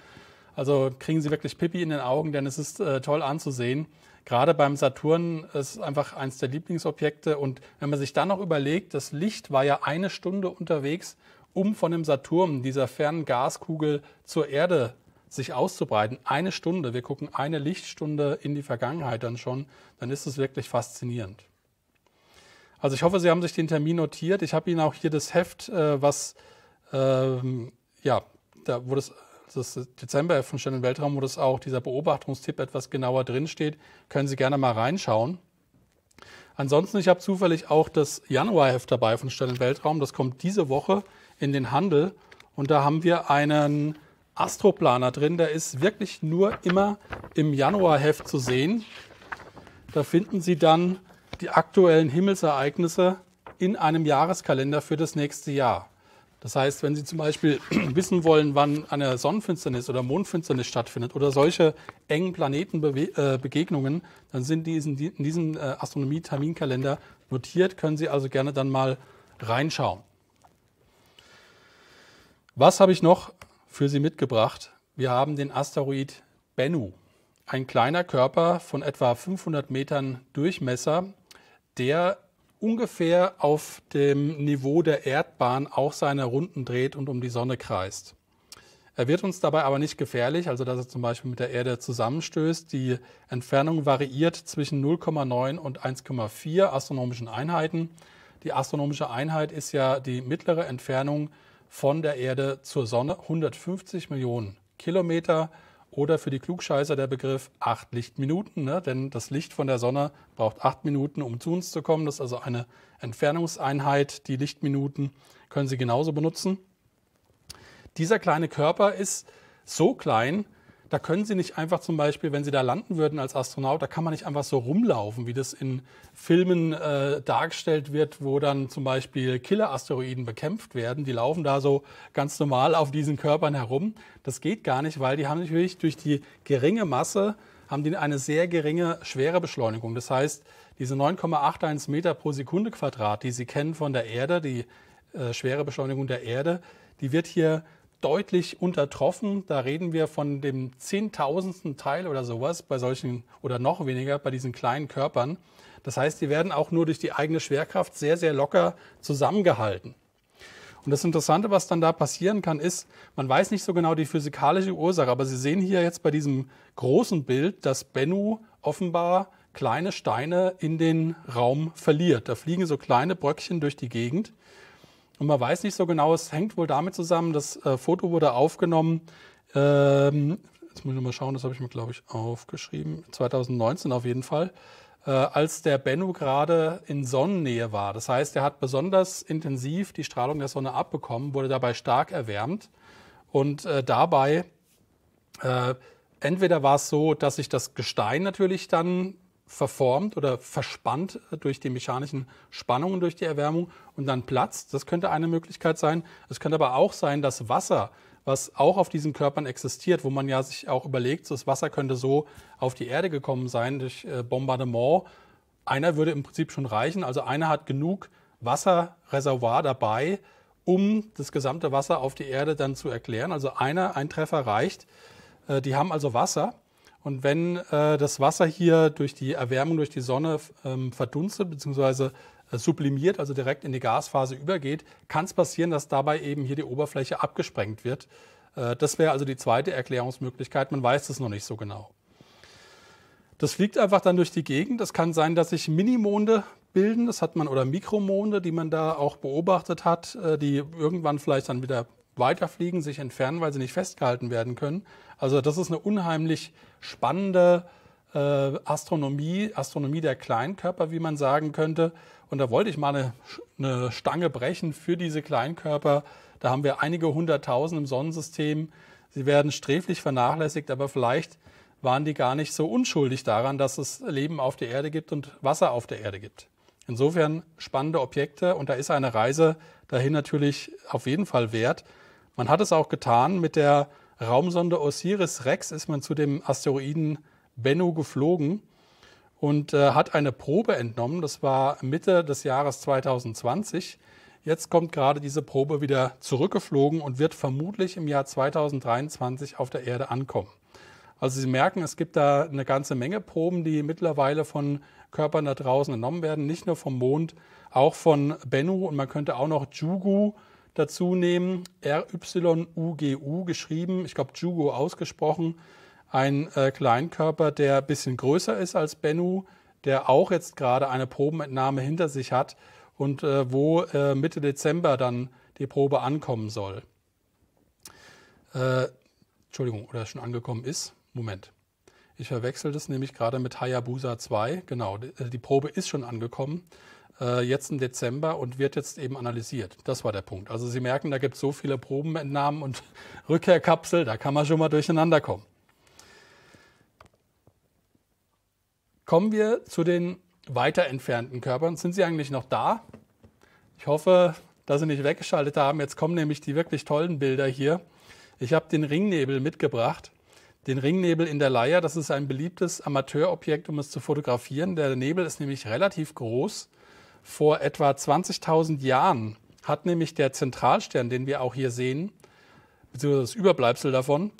also kriegen Sie wirklich Pipi in den Augen, denn es ist äh, toll anzusehen gerade beim Saturn ist einfach eins der Lieblingsobjekte. Und wenn man sich dann noch überlegt, das Licht war ja eine Stunde unterwegs, um von dem Saturn, dieser fernen Gaskugel, zur Erde sich auszubreiten. Eine Stunde, wir gucken eine Lichtstunde in die Vergangenheit dann schon, dann ist es wirklich faszinierend. Also ich hoffe, Sie haben sich den Termin notiert. Ich habe Ihnen auch hier das Heft, äh, was ähm, ja, da, wo das das Dezember von Stern Weltraum, wo das auch dieser Beobachtungstipp etwas genauer drin steht, können Sie gerne mal reinschauen. Ansonsten, ich habe zufällig auch das Januarheft dabei von Stern Weltraum. Das kommt diese Woche in den Handel. Und da haben wir einen Astroplaner drin. Der ist wirklich nur immer im Januarheft zu sehen. Da finden Sie dann die aktuellen Himmelsereignisse in einem Jahreskalender für das nächste Jahr. Das heißt, wenn Sie zum Beispiel wissen wollen, wann eine Sonnenfinsternis oder Mondfinsternis stattfindet oder solche engen Planetenbegegnungen, äh, dann sind die in diesem äh, Astronomie-Terminkalender notiert, können Sie also gerne dann mal reinschauen. Was habe ich noch für Sie mitgebracht? Wir haben den Asteroid Bennu, ein kleiner Körper von etwa 500 Metern Durchmesser, der ungefähr auf dem Niveau der Erdbahn auch seine Runden dreht und um die Sonne kreist. Er wird uns dabei aber nicht gefährlich, also dass er zum Beispiel mit der Erde zusammenstößt. Die Entfernung variiert zwischen 0,9 und 1,4 astronomischen Einheiten. Die astronomische Einheit ist ja die mittlere Entfernung von der Erde zur Sonne, 150 Millionen Kilometer. Oder für die Klugscheißer der Begriff acht Lichtminuten, ne? denn das Licht von der Sonne braucht acht Minuten, um zu uns zu kommen. Das ist also eine Entfernungseinheit. Die Lichtminuten können Sie genauso benutzen. Dieser kleine Körper ist so klein, da können Sie nicht einfach zum Beispiel, wenn Sie da landen würden als Astronaut, da kann man nicht einfach so rumlaufen, wie das in Filmen äh, dargestellt wird, wo dann zum Beispiel Killer-Asteroiden bekämpft werden. Die laufen da so ganz normal auf diesen Körpern herum. Das geht gar nicht, weil die haben natürlich durch die geringe Masse haben die eine sehr geringe schwere Beschleunigung. Das heißt, diese 9,81 Meter pro Sekunde Quadrat, die Sie kennen von der Erde, die äh, schwere Beschleunigung der Erde, die wird hier deutlich untertroffen. Da reden wir von dem zehntausendsten Teil oder sowas bei solchen oder noch weniger bei diesen kleinen Körpern. Das heißt, die werden auch nur durch die eigene Schwerkraft sehr, sehr locker zusammengehalten. Und das Interessante, was dann da passieren kann, ist, man weiß nicht so genau die physikalische Ursache, aber Sie sehen hier jetzt bei diesem großen Bild, dass Bennu offenbar kleine Steine in den Raum verliert. Da fliegen so kleine Bröckchen durch die Gegend. Und man weiß nicht so genau, es hängt wohl damit zusammen, das äh, Foto wurde aufgenommen. Ähm, jetzt muss ich mal schauen, das habe ich mir, glaube ich, aufgeschrieben. 2019 auf jeden Fall. Äh, als der Bennu gerade in Sonnennähe war. Das heißt, er hat besonders intensiv die Strahlung der Sonne abbekommen, wurde dabei stark erwärmt. Und äh, dabei, äh, entweder war es so, dass sich das Gestein natürlich dann verformt oder verspannt äh, durch die mechanischen Spannungen, durch die Erwärmung und dann platzt. Das könnte eine Möglichkeit sein. Es könnte aber auch sein, dass Wasser, was auch auf diesen Körpern existiert, wo man ja sich auch überlegt, das Wasser könnte so auf die Erde gekommen sein durch äh, Bombardement. Einer würde im Prinzip schon reichen. Also einer hat genug Wasserreservoir dabei, um das gesamte Wasser auf die Erde dann zu erklären. Also einer, ein Treffer reicht. Äh, die haben also Wasser. Und wenn äh, das Wasser hier durch die Erwärmung, durch die Sonne ähm, verdunstet bzw. Äh, sublimiert, also direkt in die Gasphase übergeht, kann es passieren, dass dabei eben hier die Oberfläche abgesprengt wird. Äh, das wäre also die zweite Erklärungsmöglichkeit. Man weiß es noch nicht so genau. Das fliegt einfach dann durch die Gegend. Es kann sein, dass sich Minimonde bilden. Das hat man oder Mikromonde, die man da auch beobachtet hat, äh, die irgendwann vielleicht dann wieder weiterfliegen, sich entfernen, weil sie nicht festgehalten werden können. Also das ist eine unheimlich spannende äh, Astronomie, Astronomie der Kleinkörper, wie man sagen könnte. Und da wollte ich mal eine, eine Stange brechen für diese Kleinkörper. Da haben wir einige hunderttausend im Sonnensystem. Sie werden sträflich vernachlässigt, aber vielleicht waren die gar nicht so unschuldig daran, dass es Leben auf der Erde gibt und Wasser auf der Erde gibt. Insofern spannende Objekte und da ist eine Reise dahin natürlich auf jeden Fall wert. Man hat es auch getan mit der Raumsonde Osiris-Rex ist man zu dem Asteroiden Bennu geflogen und äh, hat eine Probe entnommen. Das war Mitte des Jahres 2020. Jetzt kommt gerade diese Probe wieder zurückgeflogen und wird vermutlich im Jahr 2023 auf der Erde ankommen. Also Sie merken, es gibt da eine ganze Menge Proben, die mittlerweile von Körpern da draußen entnommen werden, nicht nur vom Mond, auch von Bennu und man könnte auch noch Jugu dazu nehmen. RYUGU geschrieben, ich glaube Jugo ausgesprochen. Ein äh, Kleinkörper, der ein bisschen größer ist als Bennu, der auch jetzt gerade eine Probenentnahme hinter sich hat und äh, wo äh, Mitte Dezember dann die Probe ankommen soll. Äh, Entschuldigung, oder schon angekommen ist. Moment. Ich verwechsel das nämlich gerade mit Hayabusa 2. Genau, äh, die Probe ist schon angekommen äh, jetzt im Dezember und wird jetzt eben analysiert. Das war der Punkt. Also Sie merken, da gibt es so viele Probenentnahmen und Rückkehrkapsel, da kann man schon mal durcheinander kommen. Kommen wir zu den weiter entfernten Körpern. Sind sie eigentlich noch da? Ich hoffe, dass sie nicht weggeschaltet haben. Jetzt kommen nämlich die wirklich tollen Bilder hier. Ich habe den Ringnebel mitgebracht. Den Ringnebel in der Leier, das ist ein beliebtes Amateurobjekt, um es zu fotografieren. Der Nebel ist nämlich relativ groß vor etwa 20.000 Jahren hat nämlich der Zentralstern, den wir auch hier sehen, beziehungsweise das Überbleibsel davon,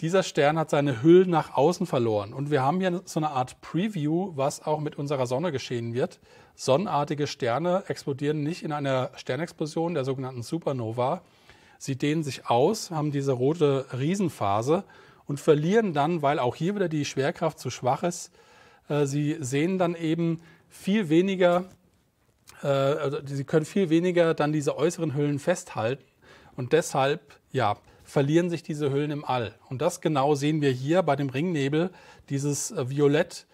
dieser Stern hat seine Hülle nach außen verloren. Und wir haben hier so eine Art Preview, was auch mit unserer Sonne geschehen wird. Sonnenartige Sterne explodieren nicht in einer Sternexplosion, der sogenannten Supernova. Sie dehnen sich aus, haben diese rote Riesenphase und verlieren dann, weil auch hier wieder die Schwerkraft zu schwach ist, äh, sie sehen dann eben viel weniger äh, also sie können viel weniger dann diese äußeren Hüllen festhalten und deshalb, ja, verlieren sich diese Hüllen im All. Und das genau sehen wir hier bei dem Ringnebel, dieses äh, violett,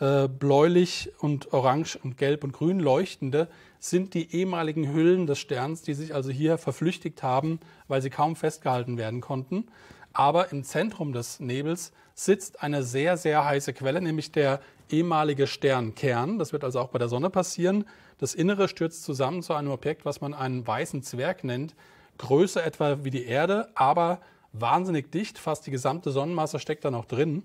äh, bläulich und orange und gelb und grün leuchtende sind die ehemaligen Hüllen des Sterns, die sich also hier verflüchtigt haben, weil sie kaum festgehalten werden konnten. Aber im Zentrum des Nebels sitzt eine sehr, sehr heiße Quelle, nämlich der ehemalige Sternkern. Das wird also auch bei der Sonne passieren. Das Innere stürzt zusammen zu einem Objekt, was man einen weißen Zwerg nennt. Größe etwa wie die Erde, aber wahnsinnig dicht. Fast die gesamte Sonnenmasse steckt da noch drin.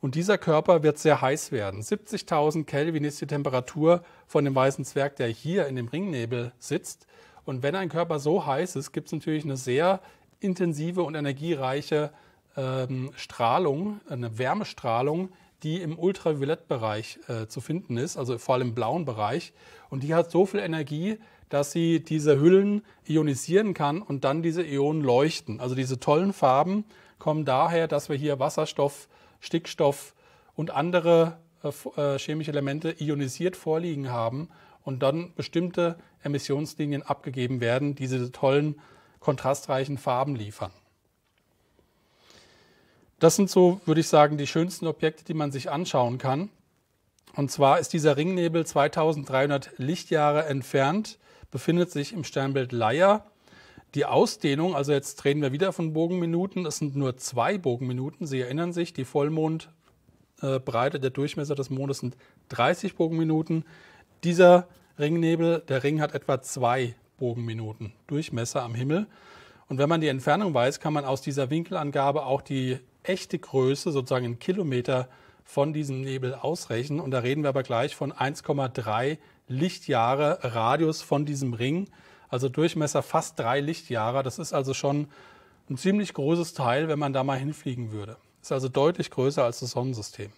Und dieser Körper wird sehr heiß werden. 70.000 Kelvin ist die Temperatur von dem weißen Zwerg, der hier in dem Ringnebel sitzt. Und wenn ein Körper so heiß ist, gibt es natürlich eine sehr intensive und energiereiche ähm, Strahlung, eine Wärmestrahlung, die im Ultraviolettbereich äh, zu finden ist, also vor allem im blauen Bereich. Und die hat so viel Energie, dass sie diese Hüllen ionisieren kann und dann diese Ionen leuchten. Also diese tollen Farben kommen daher, dass wir hier Wasserstoff, Stickstoff und andere äh, äh chemische Elemente ionisiert vorliegen haben und dann bestimmte Emissionslinien abgegeben werden, die diese tollen kontrastreichen Farben liefern. Das sind so, würde ich sagen, die schönsten Objekte, die man sich anschauen kann. Und zwar ist dieser Ringnebel 2300 Lichtjahre entfernt, befindet sich im Sternbild Leier. Die Ausdehnung, also jetzt reden wir wieder von Bogenminuten, es sind nur zwei Bogenminuten. Sie erinnern sich, die Vollmondbreite, der Durchmesser des Mondes sind 30 Bogenminuten. Dieser Ringnebel, der Ring hat etwa zwei Bogenminuten Durchmesser am Himmel. Und wenn man die Entfernung weiß, kann man aus dieser Winkelangabe auch die echte Größe sozusagen in Kilometer von diesem Nebel ausrechnen. Und da reden wir aber gleich von 1,3 Lichtjahre Radius von diesem Ring, also Durchmesser fast drei Lichtjahre. Das ist also schon ein ziemlich großes Teil, wenn man da mal hinfliegen würde. Ist also deutlich größer als das Sonnensystem.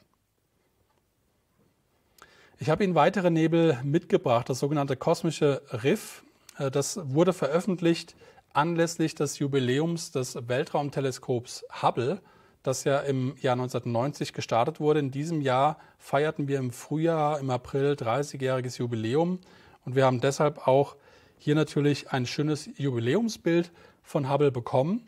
Ich habe Ihnen weitere Nebel mitgebracht, das sogenannte kosmische Riff. Äh, das wurde veröffentlicht anlässlich des Jubiläums des Weltraumteleskops Hubble das ja im Jahr 1990 gestartet wurde. In diesem Jahr feierten wir im Frühjahr, im April 30-jähriges Jubiläum und wir haben deshalb auch hier natürlich ein schönes Jubiläumsbild von Hubble bekommen.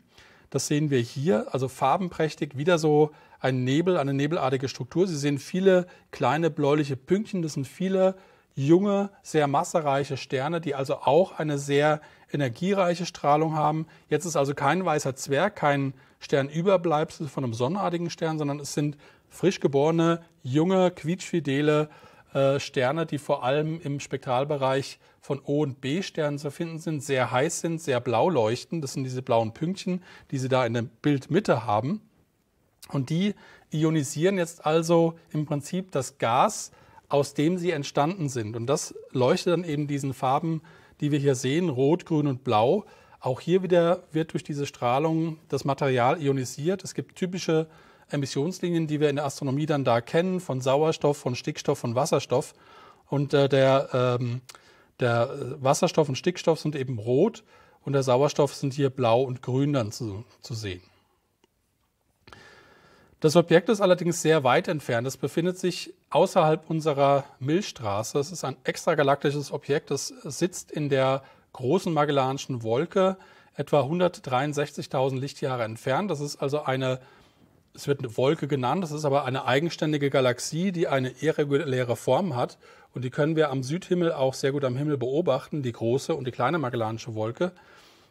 Das sehen wir hier, also farbenprächtig, wieder so ein Nebel, eine nebelartige Struktur. Sie sehen viele kleine bläuliche Pünktchen, das sind viele junge, sehr massereiche Sterne, die also auch eine sehr energiereiche Strahlung haben. Jetzt ist also kein weißer Zwerg, kein Sternüberbleibsel von einem sonnenartigen Stern, sondern es sind frisch geborene, junge, quietschfidele äh, Sterne, die vor allem im Spektralbereich von O- und B-Sternen zu finden sind, sehr heiß sind, sehr blau leuchten. Das sind diese blauen Pünktchen, die Sie da in der Bildmitte haben. Und die ionisieren jetzt also im Prinzip das Gas, aus dem sie entstanden sind. Und das leuchtet dann eben diesen Farben, die wir hier sehen, rot, grün und blau, auch hier wieder wird durch diese Strahlung das Material ionisiert. Es gibt typische Emissionslinien, die wir in der Astronomie dann da kennen, von Sauerstoff, von Stickstoff, von Wasserstoff. Und äh, der, ähm, der äh, Wasserstoff und Stickstoff sind eben rot und der Sauerstoff sind hier blau und grün dann zu, zu sehen. Das Objekt ist allerdings sehr weit entfernt. Es befindet sich außerhalb unserer Milchstraße. Es ist ein extragalaktisches Objekt. Es sitzt in der großen Magellanischen Wolke etwa 163.000 Lichtjahre entfernt. Das ist also eine, es wird eine Wolke genannt, das ist aber eine eigenständige Galaxie, die eine irreguläre Form hat. Und die können wir am Südhimmel auch sehr gut am Himmel beobachten, die große und die kleine Magellanische Wolke.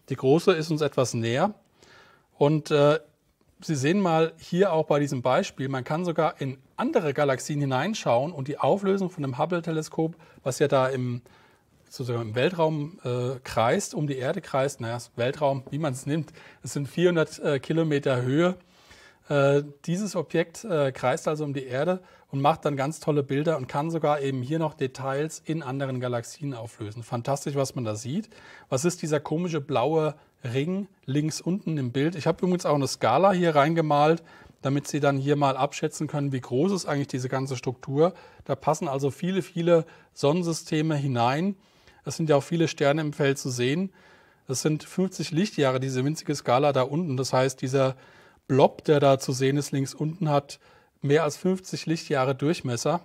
Die große ist uns etwas näher. Und äh, Sie sehen mal hier auch bei diesem Beispiel, man kann sogar in andere Galaxien hineinschauen und die Auflösung von dem Hubble-Teleskop, was ja da im sozusagen im Weltraum äh, kreist, um die Erde kreist, naja, Weltraum, wie man es nimmt, es sind 400 äh, Kilometer Höhe. Äh, dieses Objekt äh, kreist also um die Erde und macht dann ganz tolle Bilder und kann sogar eben hier noch Details in anderen Galaxien auflösen. Fantastisch, was man da sieht. Was ist dieser komische blaue Ring links unten im Bild? Ich habe übrigens auch eine Skala hier reingemalt, damit Sie dann hier mal abschätzen können, wie groß ist eigentlich diese ganze Struktur. Da passen also viele, viele Sonnensysteme hinein. Es sind ja auch viele Sterne im Feld zu sehen. Es sind 50 Lichtjahre, diese winzige Skala da unten. Das heißt, dieser Blob, der da zu sehen ist, links unten, hat mehr als 50 Lichtjahre Durchmesser.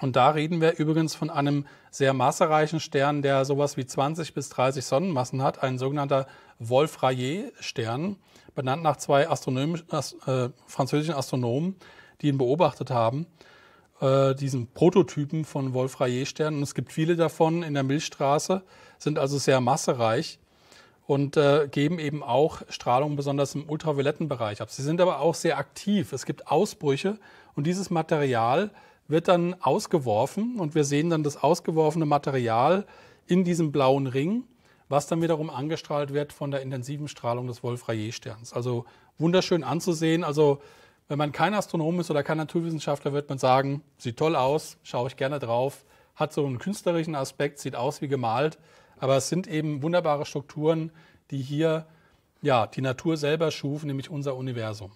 Und da reden wir übrigens von einem sehr massereichen Stern, der sowas wie 20 bis 30 Sonnenmassen hat, ein sogenannter Wolf-Rayet-Stern, benannt nach zwei Astronom äh, französischen Astronomen, die ihn beobachtet haben äh, diesen Prototypen von Wolf Rayet-Sternen. Es gibt viele davon in der Milchstraße, sind also sehr massereich und äh, geben eben auch Strahlung besonders im ultravioletten Bereich ab. Sie sind aber auch sehr aktiv. Es gibt Ausbrüche und dieses Material wird dann ausgeworfen und wir sehen dann das ausgeworfene Material in diesem blauen Ring, was dann wiederum angestrahlt wird von der intensiven Strahlung des Wolf-Rayet-Sterns. Also wunderschön anzusehen. Also wenn man kein Astronom ist oder kein Naturwissenschaftler, wird man sagen, sieht toll aus, schaue ich gerne drauf, hat so einen künstlerischen Aspekt, sieht aus wie gemalt, aber es sind eben wunderbare Strukturen, die hier ja, die Natur selber schuf, nämlich unser Universum.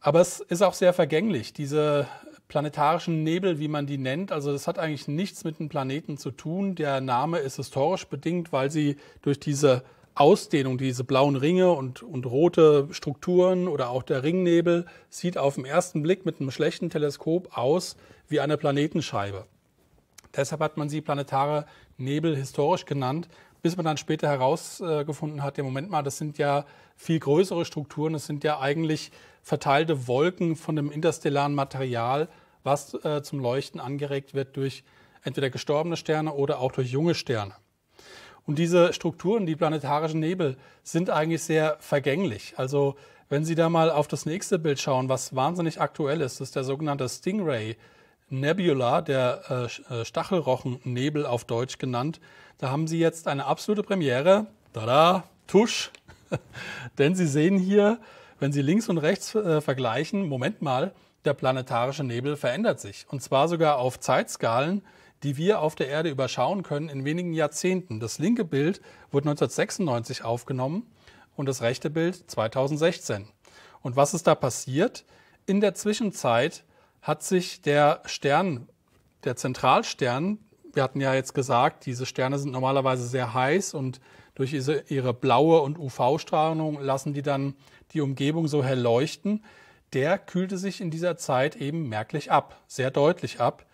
Aber es ist auch sehr vergänglich, diese planetarischen Nebel, wie man die nennt. Also das hat eigentlich nichts mit einem Planeten zu tun. Der Name ist historisch bedingt, weil sie durch diese Ausdehnung, diese blauen Ringe und, und rote Strukturen oder auch der Ringnebel sieht auf den ersten Blick mit einem schlechten Teleskop aus wie eine Planetenscheibe. Deshalb hat man sie planetare Nebel historisch genannt, bis man dann später herausgefunden hat, ja Moment mal, das sind ja viel größere Strukturen, das sind ja eigentlich verteilte Wolken von dem interstellaren Material, was äh, zum Leuchten angeregt wird durch entweder gestorbene Sterne oder auch durch junge Sterne. Und diese Strukturen, die planetarischen Nebel, sind eigentlich sehr vergänglich. Also wenn Sie da mal auf das nächste Bild schauen, was wahnsinnig aktuell ist, ist der sogenannte Stingray Nebula, der äh, äh, Stachelrochennebel auf Deutsch genannt. Da haben Sie jetzt eine absolute Premiere. Tada, Tusch. Denn Sie sehen hier, wenn Sie links und rechts äh, vergleichen, Moment mal, der planetarische Nebel verändert sich. Und zwar sogar auf Zeitskalen, die wir auf der Erde überschauen können in wenigen Jahrzehnten. Das linke Bild wurde 1996 aufgenommen und das rechte Bild 2016. Und was ist da passiert? In der Zwischenzeit hat sich der Stern, der Zentralstern, wir hatten ja jetzt gesagt, diese Sterne sind normalerweise sehr heiß und durch ihre, blaue und UV-Strahlung lassen die dann die Umgebung so hell leuchten. Der kühlte sich in dieser Zeit eben merklich ab, sehr deutlich ab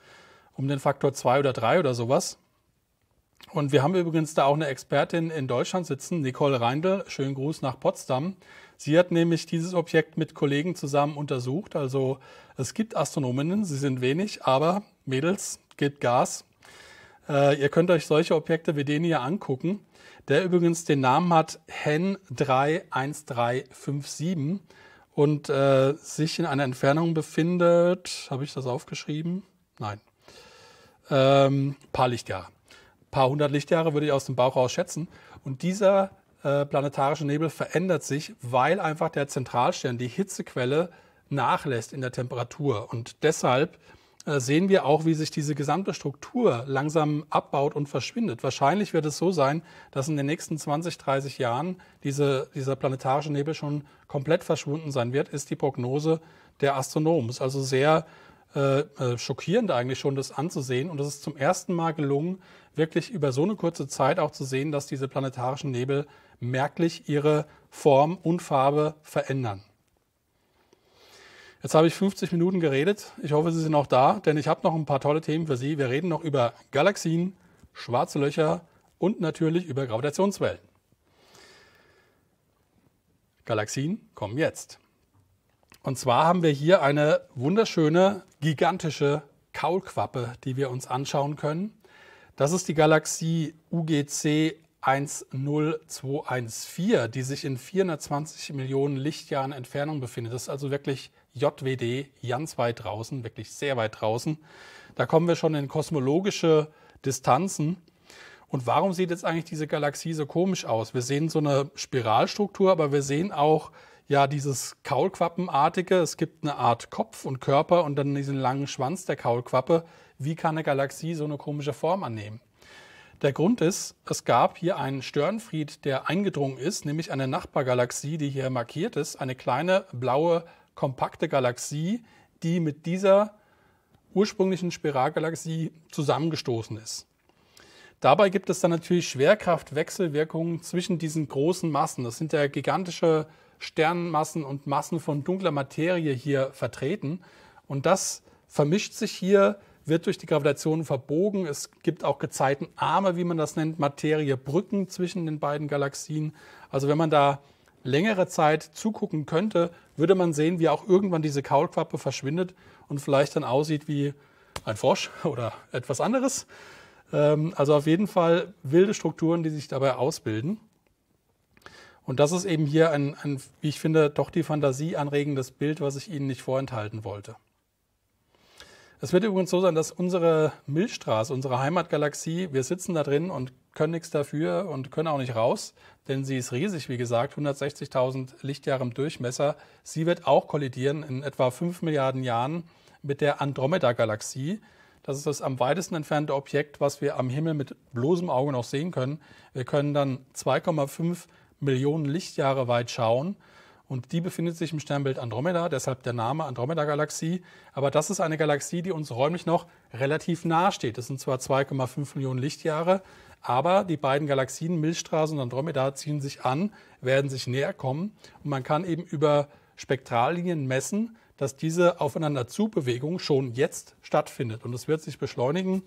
um den Faktor 2 oder 3 oder sowas. Und wir haben übrigens da auch eine Expertin in Deutschland sitzen, Nicole Reindl. Schönen Gruß nach Potsdam. Sie hat nämlich dieses Objekt mit Kollegen zusammen untersucht. Also es gibt Astronominnen, sie sind wenig, aber Mädels, gebt Gas. Äh, ihr könnt euch solche Objekte wie den hier angucken, der übrigens den Namen hat HEN 31357 und äh, sich in einer Entfernung befindet. Habe ich das aufgeschrieben? Nein, ähm, paar Lichtjahre. Paar hundert Lichtjahre würde ich aus dem Bauch raus schätzen. Und dieser äh, planetarische Nebel verändert sich, weil einfach der Zentralstern, die Hitzequelle, nachlässt in der Temperatur. Und deshalb äh, sehen wir auch, wie sich diese gesamte Struktur langsam abbaut und verschwindet. Wahrscheinlich wird es so sein, dass in den nächsten 20, 30 Jahren diese, dieser planetarische Nebel schon komplett verschwunden sein wird, ist die Prognose der Astronomen. Ist also sehr äh, äh, schockierend eigentlich schon, das anzusehen. Und es ist zum ersten Mal gelungen, wirklich über so eine kurze Zeit auch zu sehen, dass diese planetarischen Nebel merklich ihre Form und Farbe verändern. Jetzt habe ich 50 Minuten geredet. Ich hoffe, Sie sind auch da, denn ich habe noch ein paar tolle Themen für Sie. Wir reden noch über Galaxien, schwarze Löcher und natürlich über Gravitationswellen. Galaxien kommen jetzt. Und zwar haben wir hier eine wunderschöne, gigantische Kaulquappe, die wir uns anschauen können. Das ist die Galaxie UGC 10214, die sich in 420 Millionen Lichtjahren Entfernung befindet. Das ist also wirklich JWD, ganz weit draußen, wirklich sehr weit draußen. Da kommen wir schon in kosmologische Distanzen. Und warum sieht jetzt eigentlich diese Galaxie so komisch aus? Wir sehen so eine Spiralstruktur, aber wir sehen auch ja dieses Kaulquappenartige. Es gibt eine Art Kopf und Körper und dann diesen langen Schwanz der Kaulquappe. Wie kann eine Galaxie so eine komische Form annehmen? Der Grund ist, es gab hier einen Störenfried, der eingedrungen ist, nämlich eine Nachbargalaxie, die hier markiert ist, eine kleine blaue kompakte Galaxie, die mit dieser ursprünglichen Spiralgalaxie zusammengestoßen ist. Dabei gibt es dann natürlich Schwerkraftwechselwirkungen zwischen diesen großen Massen. Das sind ja gigantische Sternmassen und Massen von dunkler Materie hier vertreten. Und das vermischt sich hier, wird durch die Gravitation verbogen. Es gibt auch Gezeitenarme, wie man das nennt, Materiebrücken zwischen den beiden Galaxien. Also wenn man da längere Zeit zugucken könnte, würde man sehen, wie auch irgendwann diese Kaulquappe verschwindet und vielleicht dann aussieht wie ein Frosch oder etwas anderes. Ähm, also auf jeden Fall wilde Strukturen, die sich dabei ausbilden. Und das ist eben hier ein, ein, wie ich finde, doch die Fantasie anregendes Bild, was ich Ihnen nicht vorenthalten wollte. Es wird übrigens so sein, dass unsere Milchstraße, unsere Heimatgalaxie, wir sitzen da drin und können nichts dafür und können auch nicht raus, denn sie ist riesig, wie gesagt, 160.000 Lichtjahre im Durchmesser. Sie wird auch kollidieren in etwa 5 Milliarden Jahren mit der Andromeda-Galaxie. Das ist das am weitesten entfernte Objekt, was wir am Himmel mit bloßem Auge noch sehen können. Wir können dann 2,5 Millionen Lichtjahre weit schauen. Und die befindet sich im Sternbild Andromeda, deshalb der Name Andromeda-Galaxie. Aber das ist eine Galaxie, die uns räumlich noch relativ nahe steht. Das sind zwar 2,5 Millionen Lichtjahre, aber die beiden Galaxien Milchstraße und Andromeda ziehen sich an, werden sich näher kommen. Und man kann eben über Spektrallinien messen, dass diese Aufeinanderzubewegung schon jetzt stattfindet. Und es wird sich beschleunigen.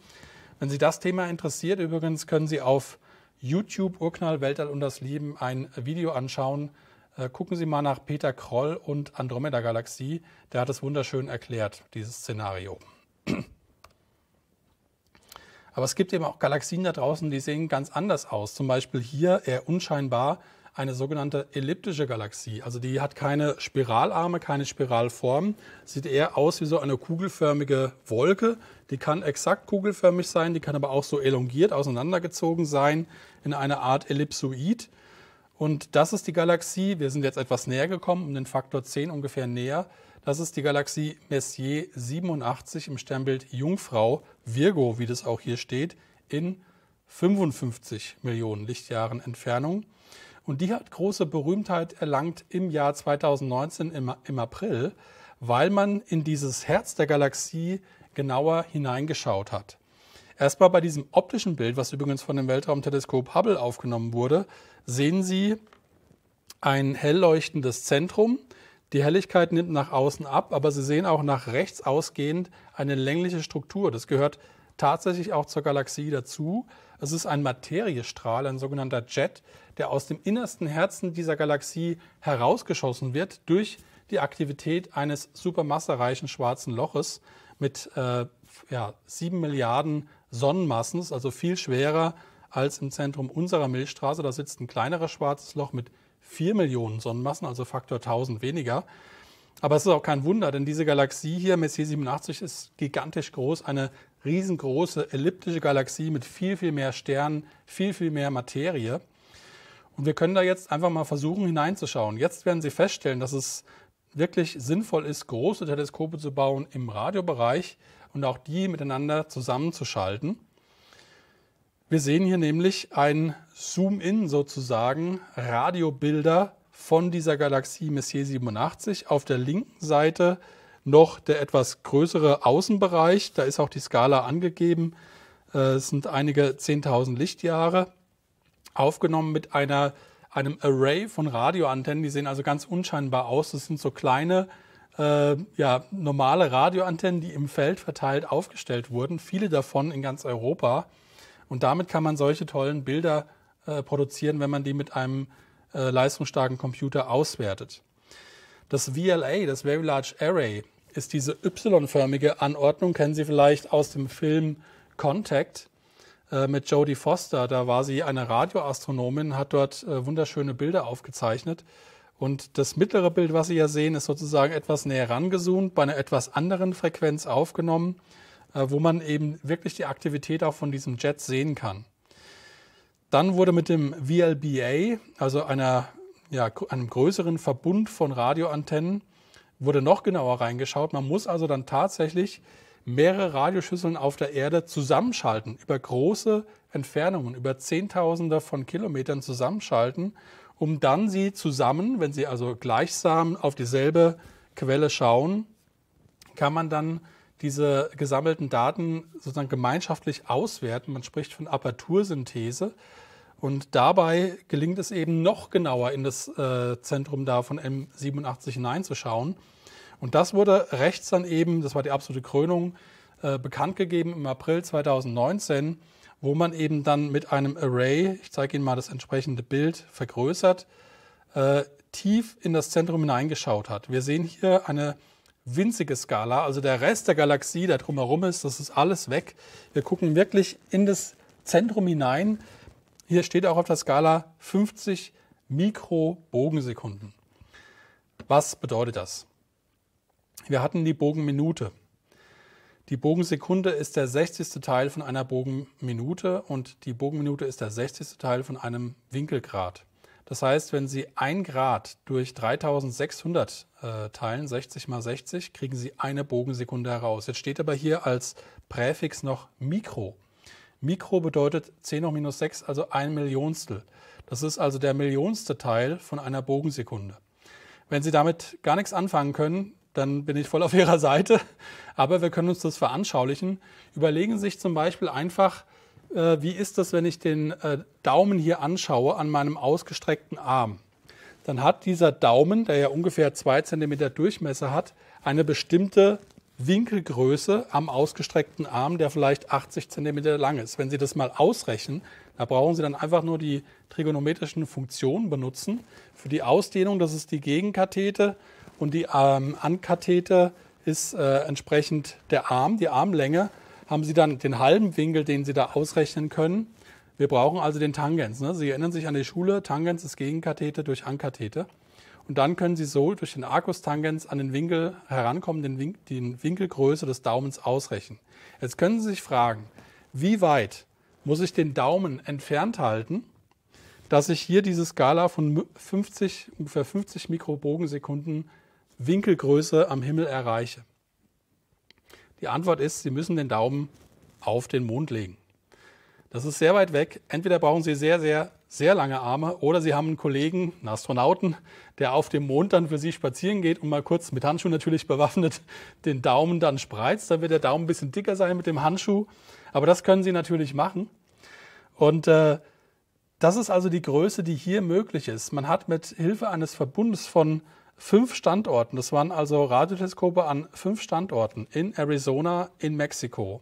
Wenn Sie das Thema interessiert, übrigens können Sie auf YouTube Urknall Weltall und das Leben ein Video anschauen. Äh, gucken Sie mal nach Peter Kroll und Andromeda Galaxie. Der hat es wunderschön erklärt, dieses Szenario. Aber es gibt eben auch Galaxien da draußen, die sehen ganz anders aus. Zum Beispiel hier eher äh, unscheinbar eine sogenannte elliptische Galaxie. Also die hat keine Spiralarme, keine Spiralform, sieht eher aus wie so eine kugelförmige Wolke, die kann exakt kugelförmig sein, die kann aber auch so elongiert auseinandergezogen sein in einer Art Ellipsoid. Und das ist die Galaxie, wir sind jetzt etwas näher gekommen, um den Faktor 10 ungefähr näher. Das ist die Galaxie Messier 87 im Sternbild Jungfrau, Virgo, wie das auch hier steht, in 55 Millionen Lichtjahren Entfernung. Und die hat große Berühmtheit erlangt im Jahr 2019 im, im April, weil man in dieses Herz der Galaxie genauer hineingeschaut hat. Erstmal bei diesem optischen Bild, was übrigens von dem Weltraumteleskop Hubble aufgenommen wurde, sehen Sie ein hell leuchtendes Zentrum. Die Helligkeit nimmt nach außen ab, aber Sie sehen auch nach rechts ausgehend eine längliche Struktur. Das gehört tatsächlich auch zur Galaxie dazu. Es ist ein Materiestrahl, ein sogenannter Jet, der aus dem innersten Herzen dieser Galaxie herausgeschossen wird durch die Aktivität eines supermassereichen schwarzen Loches mit äh, ja, 7 Milliarden Sonnenmassen, ist also viel schwerer als im Zentrum unserer Milchstraße. Da sitzt ein kleineres schwarzes Loch mit 4 Millionen Sonnenmassen, also Faktor 1000 weniger. Aber es ist auch kein Wunder, denn diese Galaxie hier, Messier 87, ist gigantisch groß, eine riesengroße elliptische Galaxie mit viel, viel mehr Sternen, viel, viel mehr Materie. Und wir können da jetzt einfach mal versuchen hineinzuschauen. Jetzt werden Sie feststellen, dass es wirklich sinnvoll ist, große Teleskope zu bauen im Radiobereich und auch die miteinander zusammenzuschalten. Wir sehen hier nämlich ein Zoom-in sozusagen, Radiobilder von dieser Galaxie Messier 87. Auf der linken Seite noch der etwas größere Außenbereich, da ist auch die Skala angegeben. Äh, es sind einige 10.000 Lichtjahre aufgenommen mit einer einem Array von Radioantennen. Die sehen also ganz unscheinbar aus. Das sind so kleine, äh, ja, normale Radioantennen, die im Feld verteilt aufgestellt wurden. Viele davon in ganz Europa. Und damit kann man solche tollen Bilder äh, produzieren, wenn man die mit einem äh, leistungsstarken Computer auswertet. Das VLA, das Very Large Array, ist diese Y-förmige Anordnung, kennen Sie vielleicht aus dem Film Contact. Äh, mit Jodie Foster. Da war sie eine Radioastronomin, hat dort äh, wunderschöne Bilder aufgezeichnet. Und das mittlere Bild, was Sie ja sehen, ist sozusagen etwas näher rangezoomt, bei einer etwas anderen Frequenz aufgenommen, äh, wo man eben wirklich die Aktivität auch von diesem Jet sehen kann. Dann wurde mit dem VLBA, also einer, ja, einem größeren Verbund von Radioantennen, wurde noch genauer reingeschaut. Man muss also dann tatsächlich mehrere Radioschüsseln auf der Erde zusammenschalten, über große Entfernungen, über Zehntausende von Kilometern zusammenschalten, um dann sie zusammen, wenn sie also gleichsam auf dieselbe Quelle schauen, kann man dann diese gesammelten Daten sozusagen gemeinschaftlich auswerten. Man spricht von Apertursynthese. Und dabei gelingt es eben noch genauer in das äh, Zentrum da von M87 hineinzuschauen. Und das wurde rechts dann eben, das war die absolute Krönung, äh, bekannt gegeben im April 2019, wo man eben dann mit einem Array, ich zeige Ihnen mal das entsprechende Bild vergrößert, äh, tief in das Zentrum hineingeschaut hat. Wir sehen hier eine winzige Skala, also der Rest der Galaxie, der drumherum ist, das ist alles weg. Wir gucken wirklich in das Zentrum hinein. Hier steht auch auf der Skala 50 Mikrobogensekunden. Was bedeutet das? Wir hatten die Bogenminute. Die Bogensekunde ist der 60. Teil von einer Bogenminute und die Bogenminute ist der 60. Teil von einem Winkelgrad. Das heißt, wenn Sie ein Grad durch 3600 äh, teilen, 60 mal 60, kriegen Sie eine Bogensekunde heraus. Jetzt steht aber hier als Präfix noch Mikro. Mikro bedeutet 10 hoch minus 6, also ein Millionstel. Das ist also der millionste Teil von einer Bogensekunde. Wenn Sie damit gar nichts anfangen können, dann bin ich voll auf Ihrer Seite. Aber wir können uns das veranschaulichen. Überlegen Sie sich zum Beispiel einfach, äh, wie ist das, wenn ich den äh, Daumen hier anschaue an meinem ausgestreckten Arm. Dann hat dieser Daumen, der ja ungefähr 2 cm Durchmesser hat, eine bestimmte Winkelgröße am ausgestreckten Arm, der vielleicht 80 cm lang ist. Wenn Sie das mal ausrechnen, da brauchen Sie dann einfach nur die trigonometrischen Funktionen benutzen. Für die Ausdehnung, das ist die Gegenkathete. Und die ähm, Ankathete ist äh, entsprechend der Arm, die Armlänge, haben Sie dann den halben Winkel, den Sie da ausrechnen können. Wir brauchen also den Tangens. Ne? Sie erinnern sich an die Schule, Tangens ist Gegenkathete durch Ankathete. Und dann können Sie so durch den Arcus-Tangens an den Winkel herankommen, den, Win den Winkelgröße des Daumens ausrechnen. Jetzt können Sie sich fragen, wie weit muss ich den Daumen entfernt halten, dass ich hier diese Skala von 50, ungefähr 50 Mikrobogensekunden Winkelgröße am Himmel erreiche? Die Antwort ist, Sie müssen den Daumen auf den Mond legen. Das ist sehr weit weg. Entweder brauchen Sie sehr, sehr, sehr lange Arme oder Sie haben einen Kollegen, einen Astronauten, der auf dem Mond dann für Sie spazieren geht und mal kurz mit Handschuhen natürlich bewaffnet den Daumen dann spreizt. Dann wird der Daumen ein bisschen dicker sein mit dem Handschuh. Aber das können Sie natürlich machen. Und äh, das ist also die Größe, die hier möglich ist. Man hat mit Hilfe eines Verbundes von fünf Standorten. Das waren also Radioteleskope an fünf Standorten. In Arizona, in Mexiko,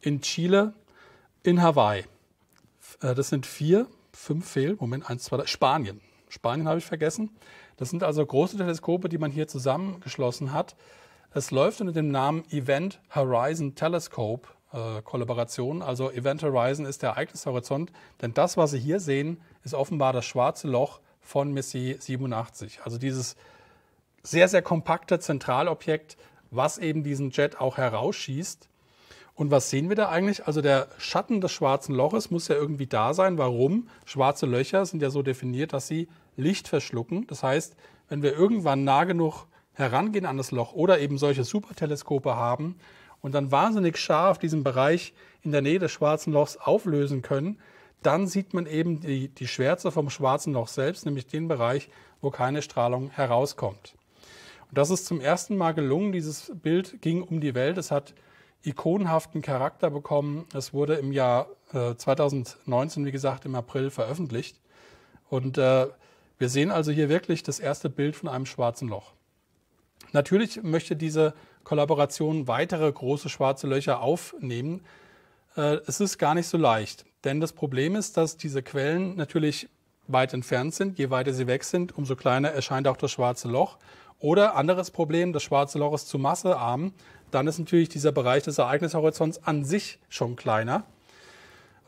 in Chile, in Hawaii. Äh, das sind vier, fünf fehlen. Moment, eins, zwei, drei. Spanien. Spanien habe ich vergessen. Das sind also große Teleskope, die man hier zusammengeschlossen hat. Es läuft unter dem Namen Event Horizon Telescope äh, Kollaboration. Also Event Horizon ist der Ereignishorizont, denn das, was Sie hier sehen, ist offenbar das schwarze Loch von Messier 87. Also dieses sehr, sehr kompakte Zentralobjekt, was eben diesen Jet auch herausschießt. Und was sehen wir da eigentlich? Also der Schatten des schwarzen Loches muss ja irgendwie da sein. Warum? Schwarze Löcher sind ja so definiert, dass sie Licht verschlucken. Das heißt, wenn wir irgendwann nah genug herangehen an das Loch oder eben solche Superteleskope haben und dann wahnsinnig scharf diesen Bereich in der Nähe des schwarzen Lochs auflösen können, dann sieht man eben die, die Schwärze vom schwarzen Loch selbst, nämlich den Bereich, wo keine Strahlung herauskommt. Und das ist zum ersten Mal gelungen. Dieses Bild ging um die Welt. Es hat ikonhaften Charakter bekommen. Es wurde im Jahr äh, 2019, wie gesagt, im April veröffentlicht. Und äh, wir sehen also hier wirklich das erste Bild von einem schwarzen Loch. Natürlich möchte diese Kollaboration weitere große schwarze Löcher aufnehmen. Äh, es ist gar nicht so leicht. Denn das Problem ist, dass diese Quellen natürlich weit entfernt sind. Je weiter sie weg sind, umso kleiner erscheint auch das schwarze Loch. Oder anderes Problem, das schwarze Loch ist zu massearm. Dann ist natürlich dieser Bereich des Ereignishorizonts an sich schon kleiner.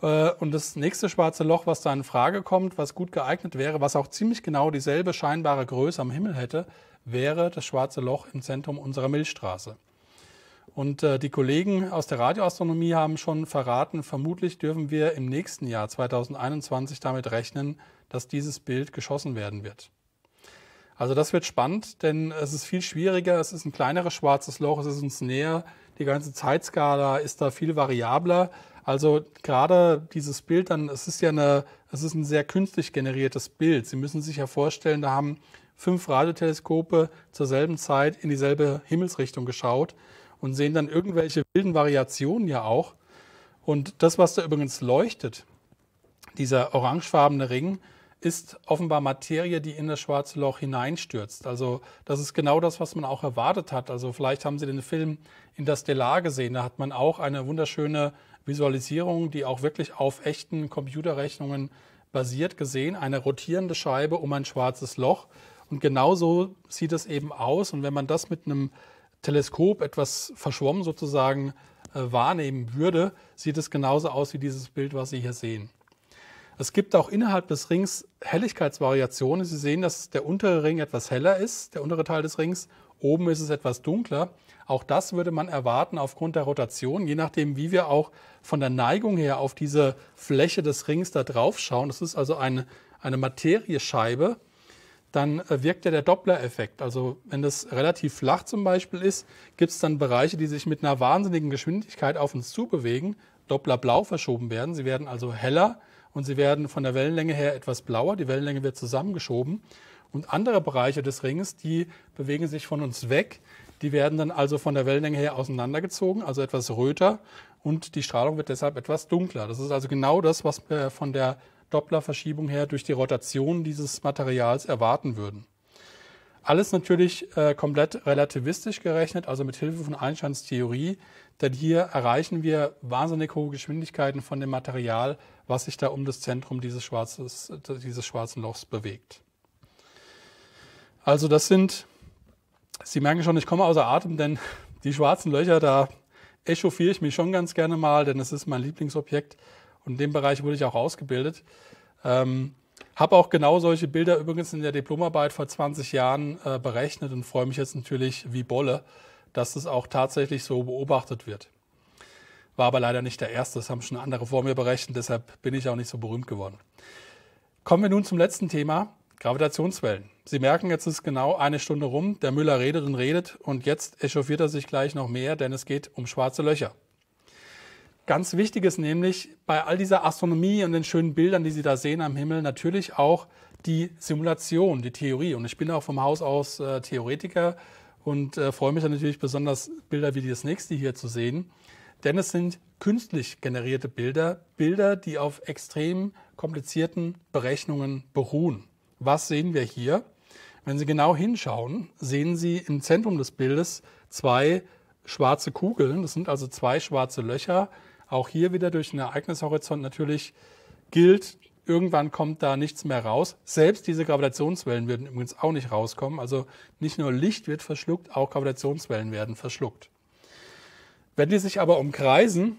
Äh, und das nächste schwarze Loch, was da in Frage kommt, was gut geeignet wäre, was auch ziemlich genau dieselbe scheinbare Größe am Himmel hätte, wäre das schwarze Loch im Zentrum unserer Milchstraße. Und äh, die Kollegen aus der Radioastronomie haben schon verraten, vermutlich dürfen wir im nächsten Jahr 2021 damit rechnen, dass dieses Bild geschossen werden wird. Also das wird spannend, denn es ist viel schwieriger, es ist ein kleineres schwarzes Loch, es ist uns näher, die ganze Zeitskala ist da viel variabler. Also gerade dieses Bild dann, es ist ja eine, es ist ein sehr künstlich generiertes Bild. Sie müssen sich ja vorstellen, da haben fünf Radioteleskope zur selben Zeit in dieselbe Himmelsrichtung geschaut und sehen dann irgendwelche wilden Variationen ja auch. Und das, was da übrigens leuchtet, dieser orangefarbene Ring, ist offenbar Materie, die in das schwarze Loch hineinstürzt. Also das ist genau das, was man auch erwartet hat. Also vielleicht haben Sie den Film in Interstellar gesehen. Da hat man auch eine wunderschöne Visualisierung, die auch wirklich auf echten Computerrechnungen basiert gesehen. Eine rotierende Scheibe um ein schwarzes Loch. Und genau so sieht es eben aus. Und wenn man das mit einem Teleskop etwas verschwommen sozusagen äh, wahrnehmen würde, sieht es genauso aus wie dieses Bild, was Sie hier sehen. Es gibt auch innerhalb des Rings Helligkeitsvariationen. Sie sehen, dass der untere Ring etwas heller ist, der untere Teil des Rings. Oben ist es etwas dunkler. Auch das würde man erwarten aufgrund der Rotation, je nachdem, wie wir auch von der Neigung her auf diese Fläche des Rings da drauf schauen. Das ist also eine, eine Materiescheibe, dann äh, wirkt ja der Doppler-Effekt. Also wenn das relativ flach zum Beispiel ist, gibt es dann Bereiche, die sich mit einer wahnsinnigen Geschwindigkeit auf uns zubewegen, Doppler-blau verschoben werden. Sie werden also heller und sie werden von der Wellenlänge her etwas blauer. Die Wellenlänge wird zusammengeschoben. Und andere Bereiche des Rings, die bewegen sich von uns weg. Die werden dann also von der Wellenlänge her auseinandergezogen, also etwas röter und die Strahlung wird deshalb etwas dunkler. Das ist also genau das, was äh, von der Dopplerverschiebung her durch die Rotation dieses Materials erwarten würden. Alles natürlich äh, komplett relativistisch gerechnet, also mit Hilfe von Einsteins Theorie, denn hier erreichen wir wahnsinnig hohe Geschwindigkeiten von dem Material, was sich da um das Zentrum dieses, Schwarzes, dieses schwarzen Lochs bewegt. Also das sind, Sie merken schon, ich komme außer Atem, denn die schwarzen Löcher, da echauffiere ich mich schon ganz gerne mal, denn es ist mein Lieblingsobjekt. Und in dem Bereich wurde ich auch ausgebildet. Ähm, habe auch genau solche Bilder übrigens in der Diplomarbeit vor 20 Jahren äh, berechnet und freue mich jetzt natürlich wie Bolle, dass das auch tatsächlich so beobachtet wird. War aber leider nicht der erste, das haben schon andere vor mir berechnet, deshalb bin ich auch nicht so berühmt geworden. Kommen wir nun zum letzten Thema, Gravitationswellen. Sie merken, jetzt ist genau eine Stunde rum, der Müller redet und redet und jetzt echauffiert er sich gleich noch mehr, denn es geht um schwarze Löcher ganz wichtig ist nämlich bei all dieser Astronomie und den schönen Bildern, die Sie da sehen am Himmel, natürlich auch die Simulation, die Theorie. Und ich bin auch vom Haus aus äh, Theoretiker und äh, freue mich natürlich besonders, Bilder wie das nächste hier zu sehen. Denn es sind künstlich generierte Bilder, Bilder, die auf extrem komplizierten Berechnungen beruhen. Was sehen wir hier? Wenn Sie genau hinschauen, sehen Sie im Zentrum des Bildes zwei schwarze Kugeln. Das sind also zwei schwarze Löcher, auch hier wieder durch den Ereignishorizont natürlich gilt, irgendwann kommt da nichts mehr raus. Selbst diese Gravitationswellen würden übrigens auch nicht rauskommen. Also nicht nur Licht wird verschluckt, auch Gravitationswellen werden verschluckt. Wenn die sich aber umkreisen,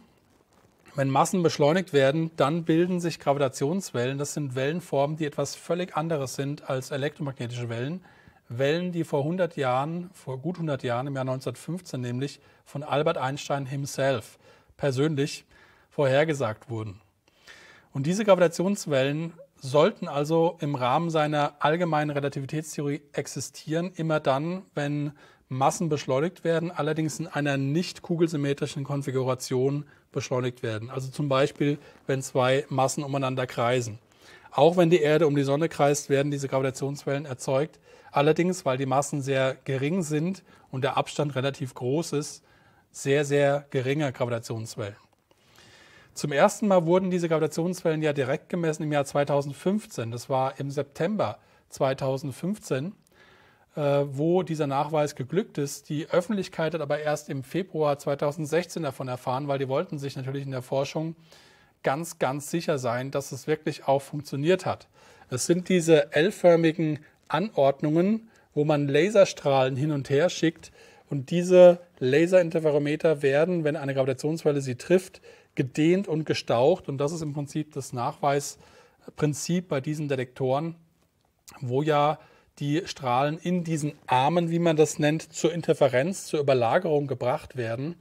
wenn Massen beschleunigt werden, dann bilden sich Gravitationswellen. Das sind Wellenformen, die etwas völlig anderes sind als elektromagnetische Wellen. Wellen, die vor 100 Jahren, vor gut 100 Jahren, im Jahr 1915 nämlich, von Albert Einstein himself persönlich vorhergesagt wurden. Und diese Gravitationswellen sollten also im Rahmen seiner allgemeinen Relativitätstheorie existieren, immer dann, wenn Massen beschleunigt werden, allerdings in einer nicht kugelsymmetrischen Konfiguration beschleunigt werden. Also zum Beispiel, wenn zwei Massen umeinander kreisen. Auch wenn die Erde um die Sonne kreist, werden diese Gravitationswellen erzeugt. Allerdings, weil die Massen sehr gering sind und der Abstand relativ groß ist, sehr, sehr geringe Gravitationswellen. Zum ersten Mal wurden diese Gravitationswellen ja direkt gemessen im Jahr 2015. Das war im September 2015, äh, wo dieser Nachweis geglückt ist. Die Öffentlichkeit hat aber erst im Februar 2016 davon erfahren, weil die wollten sich natürlich in der Forschung ganz, ganz sicher sein, dass es wirklich auch funktioniert hat. Es sind diese L-förmigen Anordnungen, wo man Laserstrahlen hin und her schickt, und diese Laserinterferometer werden, wenn eine Gravitationswelle sie trifft, gedehnt und gestaucht. Und das ist im Prinzip das Nachweisprinzip bei diesen Detektoren, wo ja die Strahlen in diesen Armen, wie man das nennt, zur Interferenz, zur Überlagerung gebracht werden.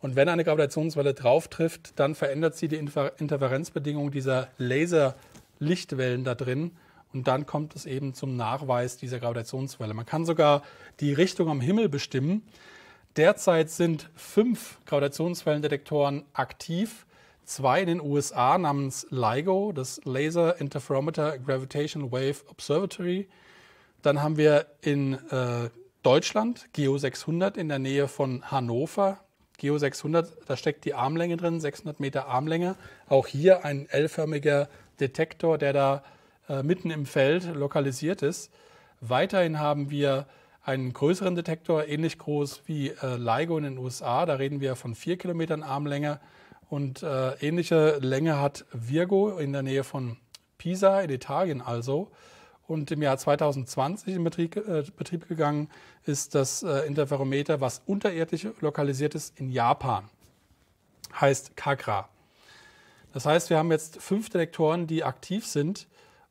Und wenn eine Gravitationswelle drauf trifft, dann verändert sie die Interferenzbedingungen dieser Laserlichtwellen da drin und dann kommt es eben zum Nachweis dieser Gravitationswelle. Man kann sogar die Richtung am Himmel bestimmen. Derzeit sind fünf Gravitationswellendetektoren aktiv. Zwei in den USA namens LIGO, das Laser Interferometer Gravitational Wave Observatory. Dann haben wir in äh, Deutschland Geo 600 in der Nähe von Hannover. Geo 600, da steckt die Armlänge drin, 600 Meter Armlänge. Auch hier ein L-förmiger Detektor, der da äh, mitten im Feld lokalisiert ist. Weiterhin haben wir einen größeren Detektor, ähnlich groß wie äh, LIGO in den USA. Da reden wir von 4 Kilometern Armlänge. Und äh, ähnliche Länge hat Virgo in der Nähe von Pisa in Italien also. Und im Jahr 2020 in Betrieb, äh, Betrieb gegangen ist das Interferometer, was unterirdisch lokalisiert ist in Japan. Heißt Kagra. Das heißt, wir haben jetzt fünf Detektoren, die aktiv sind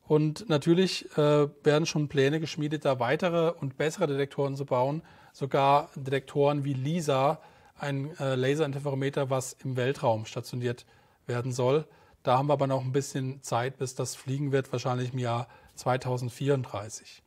und natürlich äh, werden schon Pläne geschmiedet, da weitere und bessere Detektoren zu bauen. Sogar Detektoren wie LISA, ein äh, Laserinterferometer, was im Weltraum stationiert werden soll. Da haben wir aber noch ein bisschen Zeit, bis das fliegen wird, wahrscheinlich im Jahr 2034.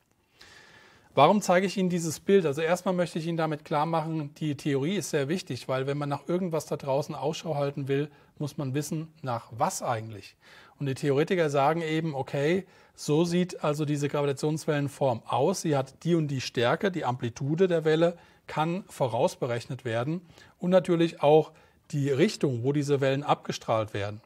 Warum zeige ich Ihnen dieses Bild? Also erstmal möchte ich Ihnen damit klar machen, die Theorie ist sehr wichtig, weil wenn man nach irgendwas da draußen Ausschau halten will, muss man wissen, nach was eigentlich. Und die Theoretiker sagen eben, okay, so sieht also diese Gravitationswellenform aus. Sie hat die und die Stärke, die Amplitude der Welle kann vorausberechnet werden und natürlich auch die Richtung, wo diese Wellen abgestrahlt werden.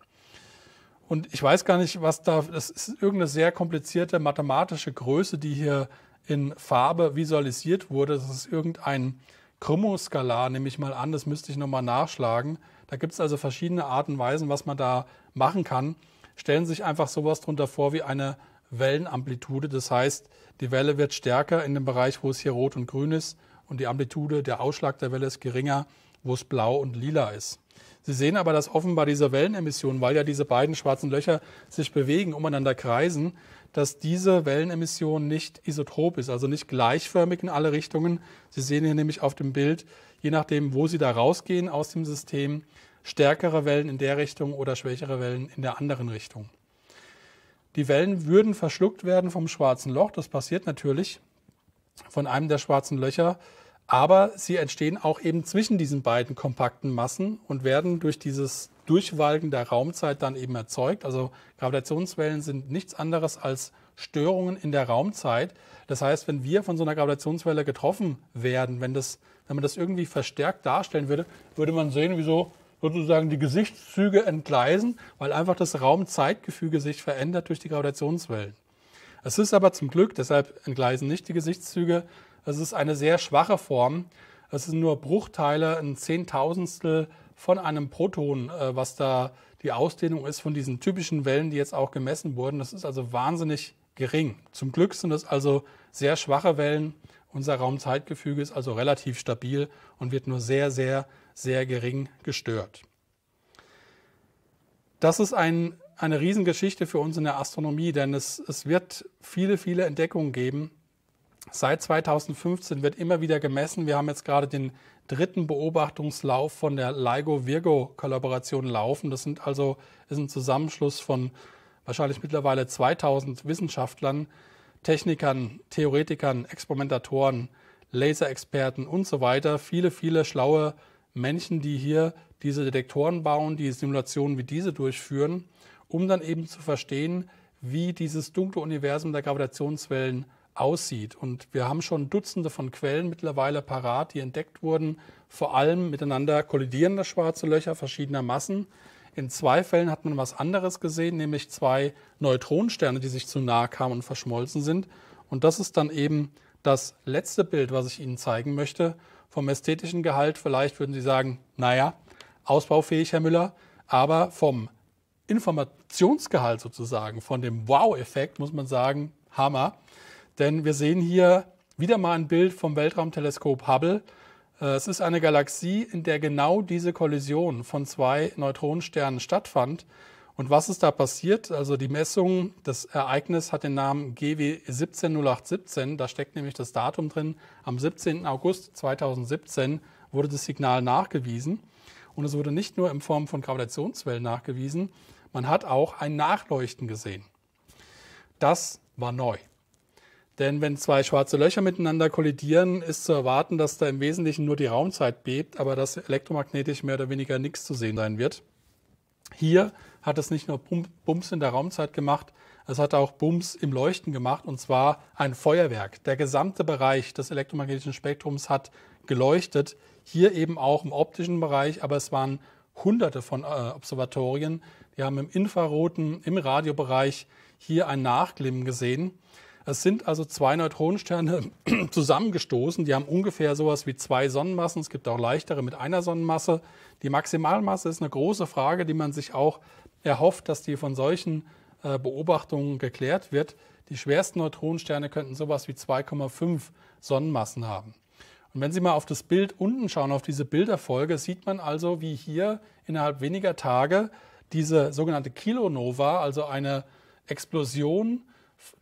Und ich weiß gar nicht, was da, das ist irgendeine sehr komplizierte mathematische Größe, die hier in Farbe visualisiert wurde. Das ist irgendein Krümmungskalar, nehme ich mal an. Das müsste ich nochmal nachschlagen. Da gibt es also verschiedene Arten und Weisen, was man da machen kann stellen sich einfach sowas drunter vor wie eine Wellenamplitude. Das heißt, die Welle wird stärker in dem Bereich, wo es hier rot und grün ist und die Amplitude, der Ausschlag der Welle ist geringer, wo es blau und lila ist. Sie sehen aber, dass offenbar diese Wellenemission, weil ja diese beiden schwarzen Löcher sich bewegen, umeinander kreisen, dass diese Wellenemission nicht isotrop ist, also nicht gleichförmig in alle Richtungen. Sie sehen hier nämlich auf dem Bild, je nachdem, wo Sie da rausgehen aus dem System, stärkere Wellen in der Richtung oder schwächere Wellen in der anderen Richtung. Die Wellen würden verschluckt werden vom schwarzen Loch, das passiert natürlich von einem der schwarzen Löcher, aber sie entstehen auch eben zwischen diesen beiden kompakten Massen und werden durch dieses Durchwalken der Raumzeit dann eben erzeugt. Also Gravitationswellen sind nichts anderes als Störungen in der Raumzeit. Das heißt, wenn wir von so einer Gravitationswelle getroffen werden, wenn, das, wenn man das irgendwie verstärkt darstellen würde, würde man sehen, wie so sozusagen die Gesichtszüge entgleisen, weil einfach das Raumzeitgefüge sich verändert durch die Gravitationswellen. Es ist aber zum Glück, deshalb entgleisen nicht die Gesichtszüge, es ist eine sehr schwache Form. Es sind nur Bruchteile, ein Zehntausendstel von einem Proton, äh, was da die Ausdehnung ist von diesen typischen Wellen, die jetzt auch gemessen wurden. Das ist also wahnsinnig gering. Zum Glück sind es also sehr schwache Wellen. Unser Raumzeitgefüge ist also relativ stabil und wird nur sehr, sehr sehr gering gestört. Das ist ein, eine Riesengeschichte für uns in der Astronomie, denn es, es wird viele, viele Entdeckungen geben. Seit 2015 wird immer wieder gemessen. Wir haben jetzt gerade den dritten Beobachtungslauf von der LIGO-Virgo-Kollaboration laufen. Das sind also ist ein Zusammenschluss von wahrscheinlich mittlerweile 2000 Wissenschaftlern, Technikern, Theoretikern, Experimentatoren, Laserexperten und so weiter. Viele, viele schlaue Menschen, die hier diese Detektoren bauen, die Simulationen wie diese durchführen, um dann eben zu verstehen, wie dieses dunkle Universum der Gravitationswellen aussieht. Und wir haben schon Dutzende von Quellen mittlerweile parat, die entdeckt wurden. Vor allem miteinander kollidierende schwarze Löcher verschiedener Massen. In zwei Fällen hat man was anderes gesehen, nämlich zwei Neutronensterne, die sich zu nahe kamen und verschmolzen sind. Und das ist dann eben das letzte Bild, was ich Ihnen zeigen möchte vom ästhetischen Gehalt vielleicht würden Sie sagen, naja, ausbaufähig, Herr Müller, aber vom Informationsgehalt sozusagen, von dem Wow-Effekt muss man sagen, Hammer. Denn wir sehen hier wieder mal ein Bild vom Weltraumteleskop Hubble. Äh, es ist eine Galaxie, in der genau diese Kollision von zwei Neutronensternen stattfand. Und was ist da passiert? Also die Messung des Ereignis hat den Namen GW 170817. Da steckt nämlich das Datum drin. Am 17. August 2017 wurde das Signal nachgewiesen. Und es wurde nicht nur in Form von Gravitationswellen nachgewiesen, man hat auch ein Nachleuchten gesehen. Das war neu. Denn wenn zwei schwarze Löcher miteinander kollidieren, ist zu erwarten, dass da im Wesentlichen nur die Raumzeit bebt, aber dass elektromagnetisch mehr oder weniger nichts zu sehen sein wird. Hier hat es nicht nur Bums in der Raumzeit gemacht, es hat auch Bums im Leuchten gemacht und zwar ein Feuerwerk. Der gesamte Bereich des elektromagnetischen Spektrums hat geleuchtet, hier eben auch im optischen Bereich, aber es waren hunderte von äh, Observatorien. Die haben im infraroten, im Radiobereich hier ein Nachglimmen gesehen. Es sind also zwei Neutronensterne zusammengestoßen. Die haben ungefähr sowas wie zwei Sonnenmassen. Es gibt auch leichtere mit einer Sonnenmasse. Die Maximalmasse ist eine große Frage, die man sich auch erhofft, dass die von solchen äh, Beobachtungen geklärt wird. Die schwersten Neutronensterne könnten sowas wie 2,5 Sonnenmassen haben. Und wenn Sie mal auf das Bild unten schauen, auf diese Bilderfolge, sieht man also, wie hier innerhalb weniger Tage diese sogenannte Kilonova, also eine Explosion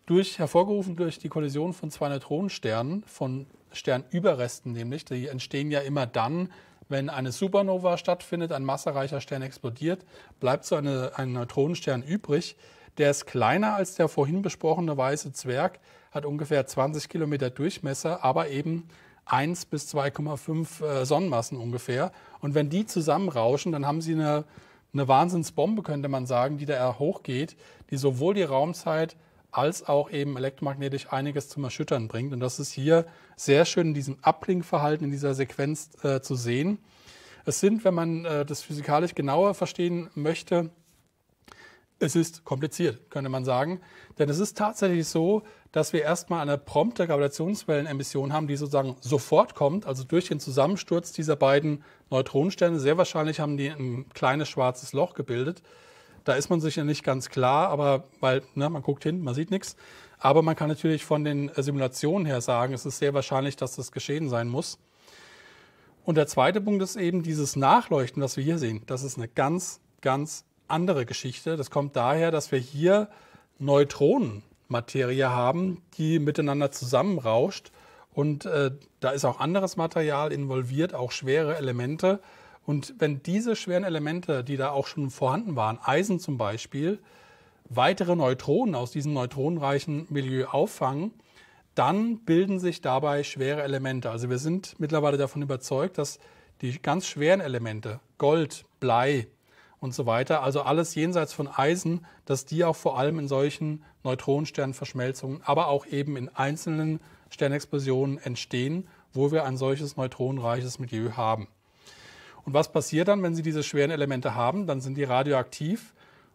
durch, hervorgerufen durch die Kollision von zwei Neutronensternen, von Sternüberresten nämlich, die entstehen ja immer dann, wenn eine Supernova stattfindet, ein massereicher Stern explodiert, bleibt so eine, ein Neutronenstern übrig. Der ist kleiner als der vorhin besprochene weiße Zwerg, hat ungefähr 20 Kilometer Durchmesser, aber eben 1 bis 2,5 äh, Sonnenmassen ungefähr. Und wenn die zusammenrauschen, dann haben sie eine, eine Wahnsinnsbombe, könnte man sagen, die da hochgeht, die sowohl die Raumzeit als auch eben elektromagnetisch einiges zum Erschüttern bringt. Und das ist hier sehr schön in diesem Uplink-Verhalten in dieser Sequenz äh, zu sehen. Es sind, wenn man äh, das physikalisch genauer verstehen möchte, es ist kompliziert, könnte man sagen. Denn es ist tatsächlich so, dass wir erstmal eine prompte Gravitationswellenemission haben, die sozusagen sofort kommt, also durch den Zusammensturz dieser beiden Neutronensterne. Sehr wahrscheinlich haben die ein kleines schwarzes Loch gebildet. Da ist man sich ja nicht ganz klar, aber weil ne, man guckt hin, man sieht nichts. Aber man kann natürlich von den äh, Simulationen her sagen, es ist sehr wahrscheinlich, dass das geschehen sein muss. Und der zweite Punkt ist eben dieses Nachleuchten, was wir hier sehen. Das ist eine ganz, ganz andere Geschichte. Das kommt daher, dass wir hier Neutronenmaterie haben, die miteinander zusammenrauscht. Und äh, da ist auch anderes Material involviert, auch schwere Elemente. Und wenn diese schweren Elemente, die da auch schon vorhanden waren, Eisen zum Beispiel, weitere Neutronen aus diesem neutronenreichen Milieu auffangen, dann bilden sich dabei schwere Elemente. Also wir sind mittlerweile davon überzeugt, dass die ganz schweren Elemente, Gold, Blei und so weiter, also alles jenseits von Eisen, dass die auch vor allem in solchen Neutronensternverschmelzungen, aber auch eben in einzelnen Sternexplosionen entstehen, wo wir ein solches neutronenreiches Milieu haben. Und was passiert dann, wenn Sie diese schweren Elemente haben? Dann sind die radioaktiv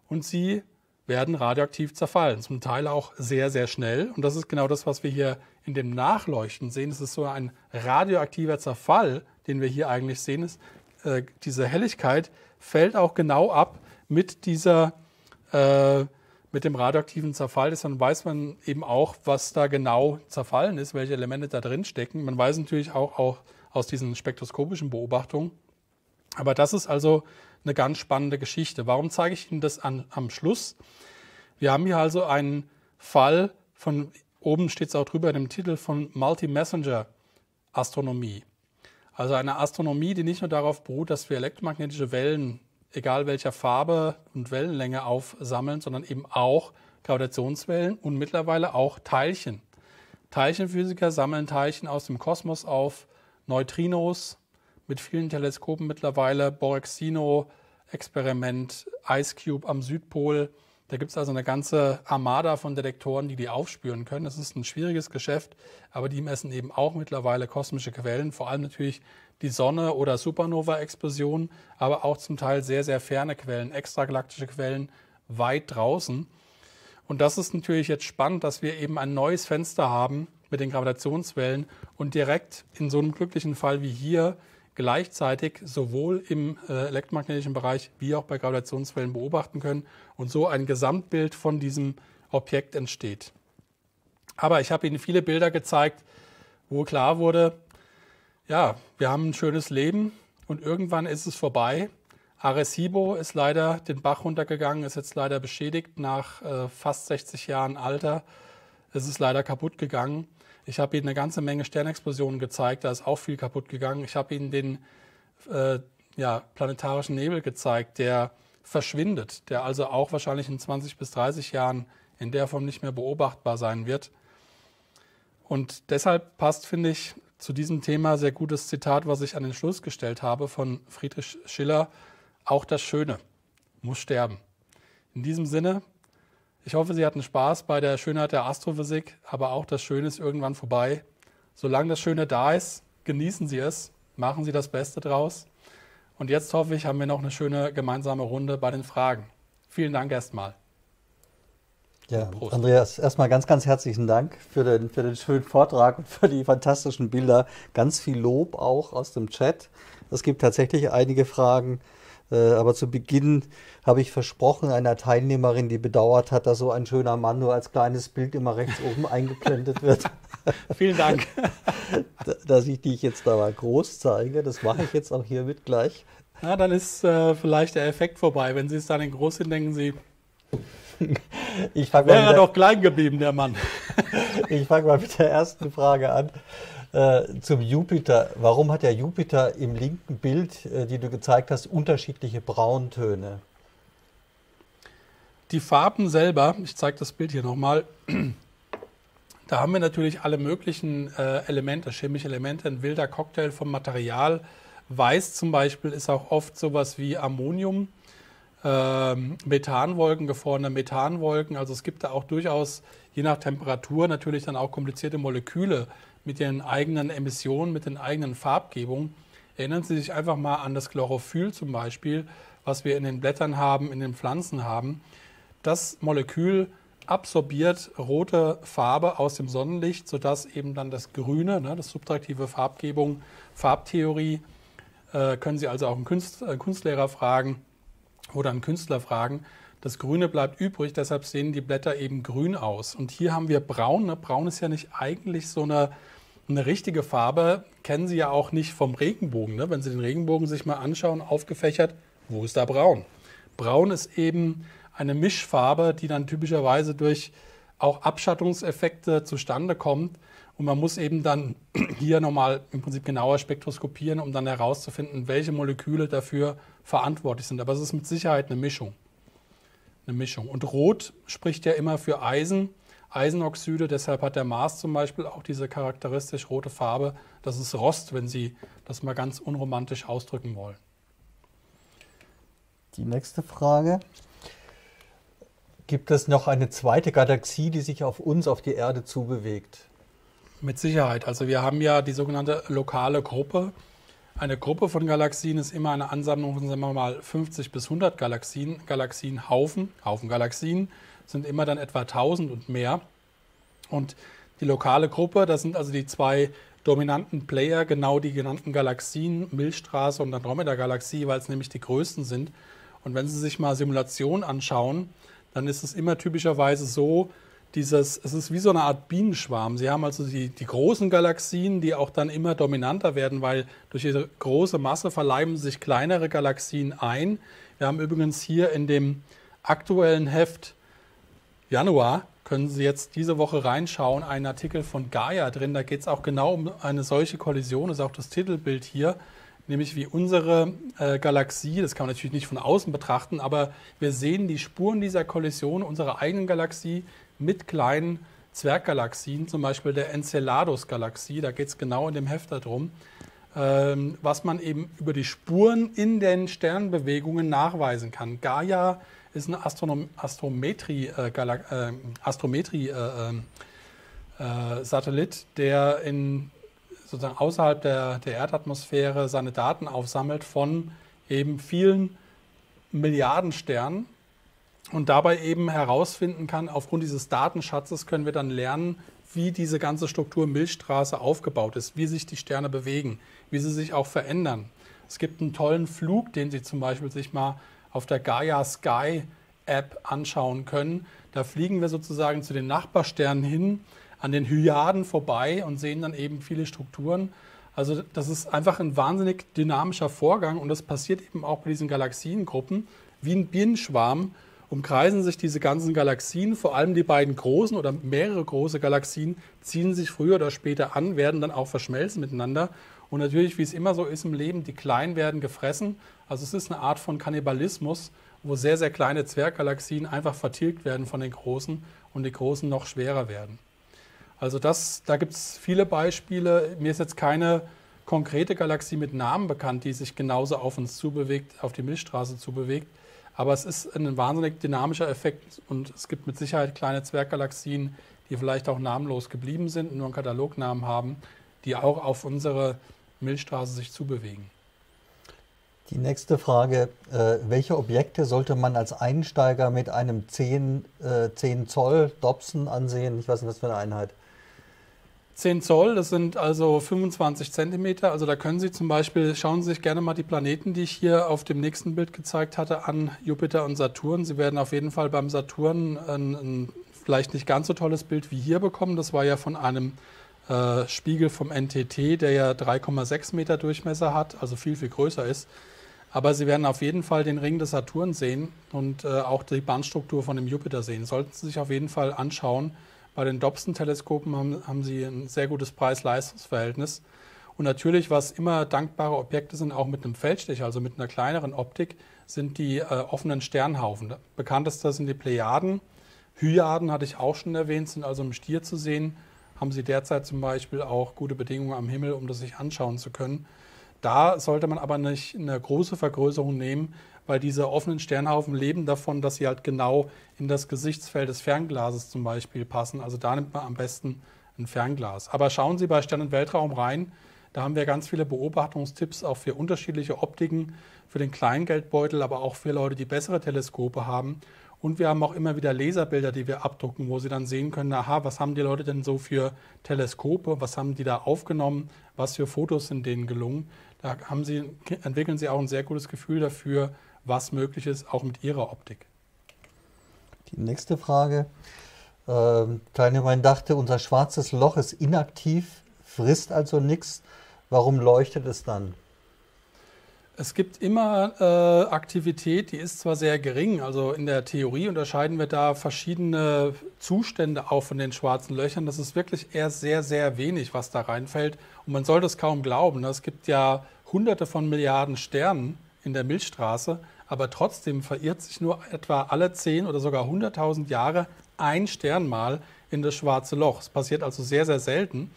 und sie werden radioaktiv zerfallen, zum Teil auch sehr, sehr schnell. Und das ist genau das, was wir hier in dem Nachleuchten sehen. Es ist so ein radioaktiver Zerfall, den wir hier eigentlich sehen. Ist, äh, diese Helligkeit fällt auch genau ab mit dieser, äh, mit dem radioaktiven Zerfall Deshalb weiß man eben auch, was da genau zerfallen ist, welche Elemente da drin stecken. Man weiß natürlich auch, auch aus diesen spektroskopischen Beobachtungen. Aber das ist also eine ganz spannende Geschichte. Warum zeige ich Ihnen das an, am Schluss? Wir haben hier also einen Fall von, oben steht es auch drüber dem Titel, von Multi-Messenger-Astronomie. Also eine Astronomie, die nicht nur darauf beruht, dass wir elektromagnetische Wellen, egal welcher Farbe und Wellenlänge, aufsammeln, sondern eben auch Gravitationswellen und mittlerweile auch Teilchen. Teilchenphysiker sammeln Teilchen aus dem Kosmos auf, Neutrinos, mit vielen Teleskopen mittlerweile, Borexino, Experiment, Ice Cube am Südpol. Da gibt es also eine ganze Armada von Detektoren, die die aufspüren können. Das ist ein schwieriges Geschäft, aber die messen eben auch mittlerweile kosmische Quellen, vor allem natürlich die Sonne oder Supernova-Explosionen, aber auch zum Teil sehr, sehr ferne Quellen, extragalaktische Quellen weit draußen. Und das ist natürlich jetzt spannend, dass wir eben ein neues Fenster haben mit den Gravitationswellen und direkt in so einem glücklichen Fall wie hier gleichzeitig sowohl im äh, elektromagnetischen Bereich wie auch bei Gravitationswellen beobachten können und so ein Gesamtbild von diesem Objekt entsteht. Aber ich habe Ihnen viele Bilder gezeigt, wo klar wurde, ja, wir haben ein schönes Leben und irgendwann ist es vorbei. Arecibo ist leider den Bach runtergegangen, ist jetzt leider beschädigt nach äh, fast 60 Jahren Alter. Es ist leider kaputt gegangen. Ich habe ihnen eine ganze Menge Sternexplosionen gezeigt, da ist auch viel kaputt gegangen. Ich habe ihnen den äh, ja, planetarischen Nebel gezeigt, der verschwindet, der also auch wahrscheinlich in 20 bis 30 Jahren in der Form nicht mehr beobachtbar sein wird. Und deshalb passt, finde ich, zu diesem Thema sehr gutes Zitat, was ich an den Schluss gestellt habe von Friedrich Schiller, auch das Schöne muss sterben. In diesem Sinne, ich hoffe, Sie hatten Spaß bei der Schönheit der Astrophysik, aber auch das Schöne ist irgendwann vorbei. Solange das Schöne da ist, genießen Sie es, machen Sie das Beste draus. Und jetzt hoffe ich, haben wir noch eine schöne gemeinsame Runde bei den Fragen. Vielen Dank erstmal. Ja, Prost. Andreas, erstmal ganz, ganz herzlichen Dank für den, für den schönen Vortrag und für die fantastischen Bilder. Ganz viel Lob auch aus dem Chat. Es gibt tatsächlich einige Fragen, äh, aber zu Beginn habe ich versprochen einer Teilnehmerin, die bedauert hat, dass so ein schöner Mann nur als kleines Bild immer rechts oben eingeblendet wird. Vielen Dank. dass ich dich jetzt da mal groß zeige, das mache ich jetzt auch hiermit gleich. Na, dann ist äh, vielleicht der Effekt vorbei. Wenn Sie es dann in groß sind, denken Sie, ich wäre ja doch klein geblieben, der Mann. ich fange mal mit der ersten Frage an. Äh, zum Jupiter. Warum hat der Jupiter im linken Bild, äh, die du gezeigt hast, unterschiedliche Brauntöne? Die Farben selber, ich zeige das Bild hier nochmal, da haben wir natürlich alle möglichen äh, Elemente, chemische Elemente, ein wilder Cocktail vom Material. Weiß zum Beispiel ist auch oft sowas wie Ammonium, ähm, Methanwolken, gefrorene Methanwolken. Also es gibt da auch durchaus, je nach Temperatur, natürlich dann auch komplizierte Moleküle, mit ihren eigenen Emissionen, mit den eigenen Farbgebungen. Erinnern Sie sich einfach mal an das Chlorophyll zum Beispiel, was wir in den Blättern haben, in den Pflanzen haben. Das Molekül absorbiert rote Farbe aus dem Sonnenlicht, sodass eben dann das Grüne, ne, das subtraktive Farbgebung, Farbtheorie, äh, können Sie also auch einen Kunst, äh, Kunstlehrer fragen oder einen Künstler fragen. Das Grüne bleibt übrig, deshalb sehen die Blätter eben grün aus. Und hier haben wir Braun. Ne? Braun ist ja nicht eigentlich so eine eine richtige Farbe kennen Sie ja auch nicht vom Regenbogen. Ne? Wenn Sie den Regenbogen sich mal anschauen, aufgefächert, wo ist da braun? Braun ist eben eine Mischfarbe, die dann typischerweise durch auch Abschattungseffekte zustande kommt. Und man muss eben dann hier nochmal im Prinzip genauer spektroskopieren, um dann herauszufinden, welche Moleküle dafür verantwortlich sind. Aber es ist mit Sicherheit eine Mischung. Eine Mischung. Und Rot spricht ja immer für Eisen. Eisenoxide. Deshalb hat der Mars zum Beispiel auch diese charakteristisch rote Farbe. Das ist Rost, wenn Sie das mal ganz unromantisch ausdrücken wollen. Die nächste Frage. Gibt es noch eine zweite Galaxie, die sich auf uns, auf die Erde zubewegt? Mit Sicherheit. Also wir haben ja die sogenannte lokale Gruppe. Eine Gruppe von Galaxien ist immer eine Ansammlung von, sagen wir mal, 50 bis 100 Galaxien, Galaxienhaufen, Haufen Galaxien sind immer dann etwa 1000 und mehr. Und die lokale Gruppe, das sind also die zwei dominanten Player, genau die genannten Galaxien, Milchstraße und Andromeda-Galaxie, weil es nämlich die größten sind. Und wenn Sie sich mal Simulationen anschauen, dann ist es immer typischerweise so, dieses, es ist wie so eine Art Bienenschwarm. Sie haben also die, die großen Galaxien, die auch dann immer dominanter werden, weil durch ihre große Masse verleiben sich kleinere Galaxien ein. Wir haben übrigens hier in dem aktuellen Heft Januar können Sie jetzt diese Woche reinschauen, einen Artikel von Gaia drin. Da geht es auch genau um eine solche Kollision, das ist auch das Titelbild hier, nämlich wie unsere äh, Galaxie, das kann man natürlich nicht von außen betrachten, aber wir sehen die Spuren dieser Kollision unserer eigenen Galaxie mit kleinen Zwerggalaxien, zum Beispiel der Enceladus-Galaxie. Da geht es genau in dem Heft darum, ähm, was man eben über die Spuren in den Sternbewegungen nachweisen kann. Gaia ist eine Astronom Astrometrie, äh, äh Astrometrie äh, äh, äh, Satellit, der in sozusagen außerhalb der, der Erdatmosphäre seine Daten aufsammelt von eben vielen Milliarden Sternen und dabei eben herausfinden kann, aufgrund dieses Datenschatzes können wir dann lernen, wie diese ganze Struktur Milchstraße aufgebaut ist, wie sich die Sterne bewegen, wie sie sich auch verändern. Es gibt einen tollen Flug, den Sie zum Beispiel sich mal auf der Gaia Sky App anschauen können. Da fliegen wir sozusagen zu den Nachbarsternen hin, an den Hyaden vorbei und sehen dann eben viele Strukturen. Also das ist einfach ein wahnsinnig dynamischer Vorgang und das passiert eben auch bei diesen Galaxiengruppen. Wie ein Bienenschwarm umkreisen sich diese ganzen Galaxien, vor allem die beiden großen oder mehrere große Galaxien ziehen sich früher oder später an, werden dann auch verschmelzen miteinander. Und natürlich, wie es immer so ist im Leben, die Kleinen werden gefressen also es ist eine Art von Kannibalismus, wo sehr, sehr kleine Zwerggalaxien einfach vertilgt werden von den großen und die großen noch schwerer werden. Also das, da gibt es viele Beispiele. Mir ist jetzt keine konkrete Galaxie mit Namen bekannt, die sich genauso auf uns zubewegt, auf die Milchstraße zubewegt. Aber es ist ein wahnsinnig dynamischer Effekt und es gibt mit Sicherheit kleine Zwerggalaxien, die vielleicht auch namenlos geblieben sind, nur einen Katalognamen haben, die auch auf unsere Milchstraße sich zubewegen. Die nächste Frage, äh, welche Objekte sollte man als Einsteiger mit einem 10, äh, 10 Zoll Dobson ansehen? Ich weiß nicht, was für eine Einheit. 10 Zoll, das sind also 25 Zentimeter. Also da können Sie zum Beispiel, schauen Sie sich gerne mal die Planeten, die ich hier auf dem nächsten Bild gezeigt hatte, an Jupiter und Saturn. Sie werden auf jeden Fall beim Saturn ein, ein vielleicht nicht ganz so tolles Bild wie hier bekommen. Das war ja von einem äh, Spiegel vom NTT, der ja 3,6 Meter Durchmesser hat, also viel, viel größer ist. Aber Sie werden auf jeden Fall den Ring des Saturn sehen und äh, auch die Bahnstruktur von dem Jupiter sehen. Sollten Sie sich auf jeden Fall anschauen. Bei den Dobson-Teleskopen haben, haben Sie ein sehr gutes Preis-Leistungs-Verhältnis. Und natürlich, was immer dankbare Objekte sind, auch mit einem Feldstich, also mit einer kleineren Optik, sind die äh, offenen Sternhaufen. Bekannteste sind die Plejaden. Hyaden hatte ich auch schon erwähnt, sind also im Stier zu sehen. Haben Sie derzeit zum Beispiel auch gute Bedingungen am Himmel, um das sich anschauen zu können. Da sollte man aber nicht eine große Vergrößerung nehmen, weil diese offenen Sternhaufen leben davon, dass sie halt genau in das Gesichtsfeld des Fernglases zum Beispiel passen. Also da nimmt man am besten ein Fernglas. Aber schauen Sie bei Stern und Weltraum rein. Da haben wir ganz viele Beobachtungstipps auch für unterschiedliche Optiken, für den Kleingeldbeutel, aber auch für Leute, die bessere Teleskope haben. Und wir haben auch immer wieder Laserbilder, die wir abdrucken, wo Sie dann sehen können, aha, was haben die Leute denn so für Teleskope, was haben die da aufgenommen, was für Fotos sind denen gelungen. Da Sie, entwickeln Sie auch ein sehr gutes Gefühl dafür, was möglich ist, auch mit Ihrer Optik. Die nächste Frage. Ähm, Teilnehmerin dachte, unser schwarzes Loch ist inaktiv, frisst also nichts. Warum leuchtet es dann? Es gibt immer äh, Aktivität, die ist zwar sehr gering, also in der Theorie unterscheiden wir da verschiedene Zustände auch von den schwarzen Löchern. Das ist wirklich eher sehr, sehr wenig, was da reinfällt. Und man sollte es kaum glauben. Ne? Es gibt ja hunderte von Milliarden Sternen in der Milchstraße, aber trotzdem verirrt sich nur etwa alle 10 oder sogar 100.000 Jahre ein Stern mal in das schwarze Loch. Es passiert also sehr, sehr selten.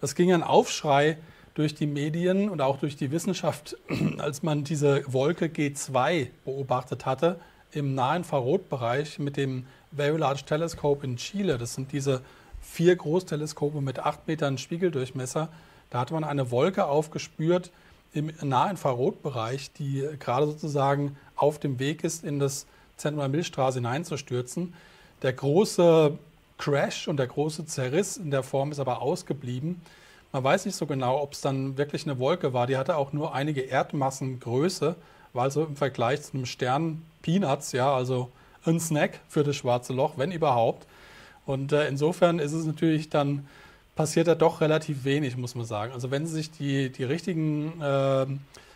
Es ging ein Aufschrei durch die Medien und auch durch die Wissenschaft, als man diese Wolke G2 beobachtet hatte im Nahinfrarotbereich mit dem Very Large Telescope in Chile. Das sind diese vier Großteleskope mit acht Metern Spiegeldurchmesser, da hat man eine Wolke aufgespürt im Nahinfrarotbereich, die gerade sozusagen auf dem Weg ist, in das Zentrum der Milchstraße hineinzustürzen. Der große Crash und der große Zerriss in der Form ist aber ausgeblieben. Man weiß nicht so genau, ob es dann wirklich eine Wolke war. Die hatte auch nur einige Erdmassengröße, war also im Vergleich zu einem Stern Peanuts, ja, also ein Snack für das schwarze Loch, wenn überhaupt. Und äh, insofern ist es natürlich dann passiert da doch relativ wenig, muss man sagen. Also wenn Sie sich die, die richtigen äh,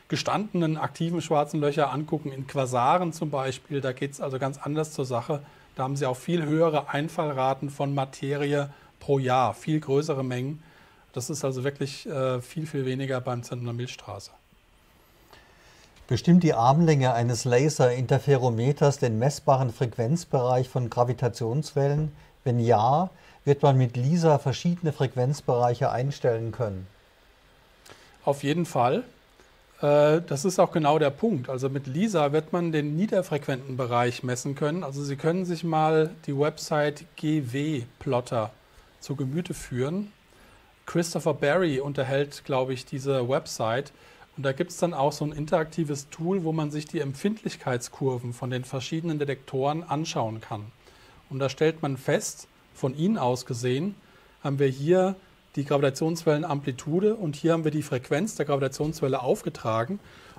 gestandenen aktiven schwarzen Löcher angucken, in Quasaren zum Beispiel, da geht es also ganz anders zur Sache. Da haben Sie auch viel höhere Einfallraten von Materie pro Jahr, viel größere Mengen. Das ist also wirklich äh, viel, viel weniger beim Zentrum der Milchstraße. Bestimmt die Armlänge eines Laser-Interferometers den messbaren Frequenzbereich von Gravitationswellen? Wenn ja, wird man mit LISA verschiedene Frequenzbereiche einstellen können? Auf jeden Fall. Äh, das ist auch genau der Punkt. Also mit LISA wird man den niederfrequenten Bereich messen können. Also Sie können sich mal die Website GW-Plotter zu Gemüte führen. Christopher Barry unterhält, glaube ich, diese Website. Und da gibt es dann auch so ein interaktives Tool, wo man sich die Empfindlichkeitskurven von den verschiedenen Detektoren anschauen kann. Und da stellt man fest, von Ihnen aus gesehen, haben wir hier die Gravitationswellenamplitude und hier haben wir die Frequenz der Gravitationswelle aufgetragen.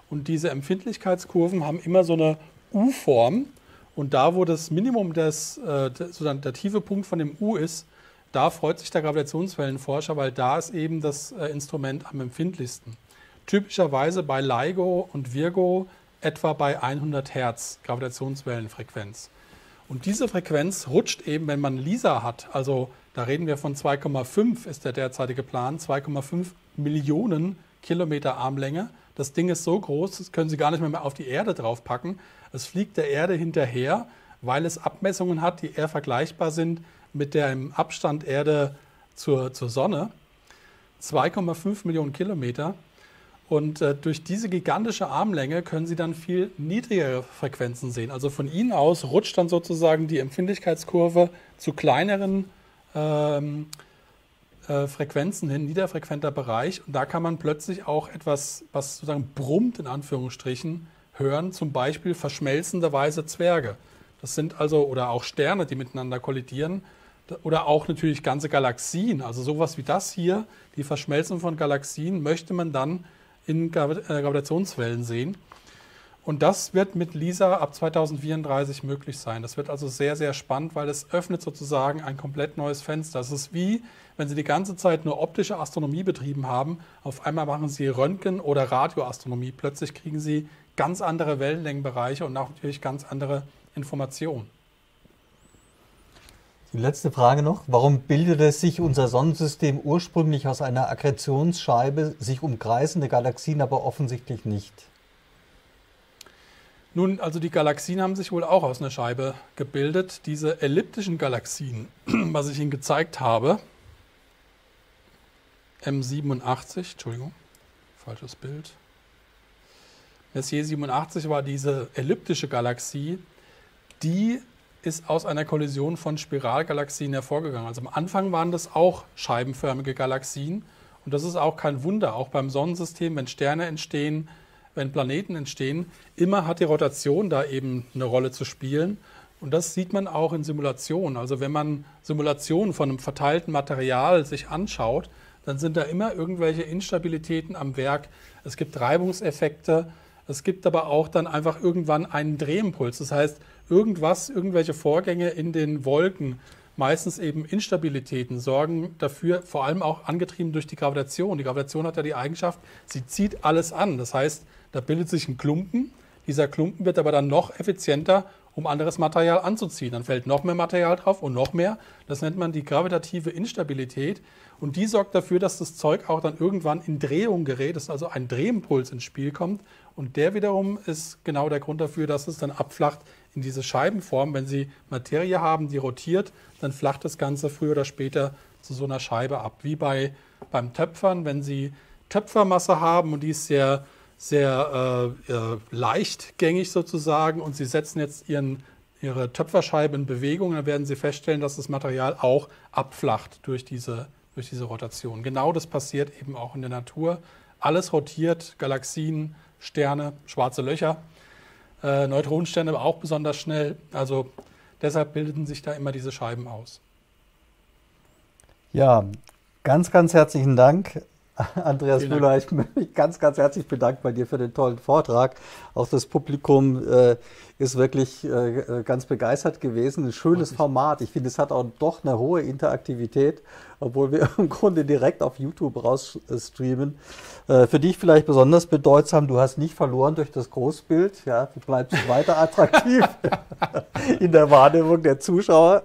Und diese Empfindlichkeitskurven haben immer so eine U-Form. Und da, wo das Minimum, des, äh, der tiefe Punkt von dem U ist, da freut sich der Gravitationswellenforscher, weil da ist eben das äh, Instrument am empfindlichsten typischerweise bei LIGO und Virgo etwa bei 100 Hertz Gravitationswellenfrequenz. Und diese Frequenz rutscht eben, wenn man LISA hat, also da reden wir von 2,5 ist der derzeitige Plan, 2,5 Millionen Kilometer Armlänge. Das Ding ist so groß, das können Sie gar nicht mehr auf die Erde draufpacken. Es fliegt der Erde hinterher, weil es Abmessungen hat, die eher vergleichbar sind mit dem Abstand Erde zur, zur Sonne. 2,5 Millionen Kilometer. Und äh, durch diese gigantische Armlänge können Sie dann viel niedrigere Frequenzen sehen. Also von Ihnen aus rutscht dann sozusagen die Empfindlichkeitskurve zu kleineren ähm, äh, Frequenzen hin, niederfrequenter Bereich. Und da kann man plötzlich auch etwas, was sozusagen brummt in Anführungsstrichen, hören. Zum Beispiel verschmelzende weiße Zwerge. Das sind also, oder auch Sterne, die miteinander kollidieren. Oder auch natürlich ganze Galaxien. Also sowas wie das hier, die Verschmelzung von Galaxien, möchte man dann in äh, Gravitationswellen sehen. Und das wird mit LISA ab 2034 möglich sein. Das wird also sehr, sehr spannend, weil es öffnet sozusagen ein komplett neues Fenster. Es ist wie, wenn Sie die ganze Zeit nur optische Astronomie betrieben haben, auf einmal machen Sie Röntgen oder Radioastronomie. Plötzlich kriegen Sie ganz andere Wellenlängenbereiche und natürlich ganz andere Informationen. Die letzte Frage noch. Warum bildete sich unser Sonnensystem ursprünglich aus einer Akkretionsscheibe, sich umkreisende Galaxien aber offensichtlich nicht? Nun, also die Galaxien haben sich wohl auch aus einer Scheibe gebildet. Diese elliptischen Galaxien, was ich Ihnen gezeigt habe, M87, Entschuldigung, falsches Bild. Messier 87 war diese elliptische Galaxie, die ist aus einer Kollision von Spiralgalaxien hervorgegangen. Also am Anfang waren das auch scheibenförmige Galaxien. Und das ist auch kein Wunder, auch beim Sonnensystem, wenn Sterne entstehen, wenn Planeten entstehen, immer hat die Rotation da eben eine Rolle zu spielen. Und das sieht man auch in Simulationen. Also wenn man Simulationen von einem verteilten Material sich anschaut, dann sind da immer irgendwelche Instabilitäten am Werk. Es gibt Reibungseffekte. Es gibt aber auch dann einfach irgendwann einen Drehimpuls. Das heißt, irgendwas, irgendwelche Vorgänge in den Wolken, meistens eben Instabilitäten, sorgen dafür, vor allem auch angetrieben durch die Gravitation. Die Gravitation hat ja die Eigenschaft, sie zieht alles an. Das heißt, da bildet sich ein Klumpen. Dieser Klumpen wird aber dann noch effizienter, um anderes Material anzuziehen. Dann fällt noch mehr Material drauf und noch mehr. Das nennt man die gravitative Instabilität. Und die sorgt dafür, dass das Zeug auch dann irgendwann in Drehung gerät, dass also ein Drehimpuls ins Spiel kommt. Und der wiederum ist genau der Grund dafür, dass es dann abflacht in diese Scheibenform, wenn Sie Materie haben, die rotiert, dann flacht das Ganze früher oder später zu so einer Scheibe ab. Wie bei, beim Töpfern, wenn Sie Töpfermasse haben und die ist sehr, sehr äh, äh, leichtgängig sozusagen und Sie setzen jetzt Ihren, Ihre Töpferscheibe in Bewegung, dann werden Sie feststellen, dass das Material auch abflacht durch diese, durch diese Rotation. Genau das passiert eben auch in der Natur. Alles rotiert, Galaxien, Sterne, schwarze Löcher äh, Neutronensterne aber auch besonders schnell. Also deshalb bilden sich da immer diese Scheiben aus. Ja, ganz, ganz herzlichen Dank. Andreas Vielen Müller, Dank. ich möchte mich ganz, ganz herzlich bedanken bei dir für den tollen Vortrag. Auch das Publikum äh, ist wirklich äh, äh ganz begeistert gewesen. Ein schönes Format. Ich finde, es hat auch doch eine hohe Interaktivität obwohl wir im Grunde direkt auf YouTube raus äh, streamen. Äh, für dich vielleicht besonders bedeutsam, du hast nicht verloren durch das Großbild, ja, du bleibst weiter attraktiv in der Wahrnehmung der Zuschauer.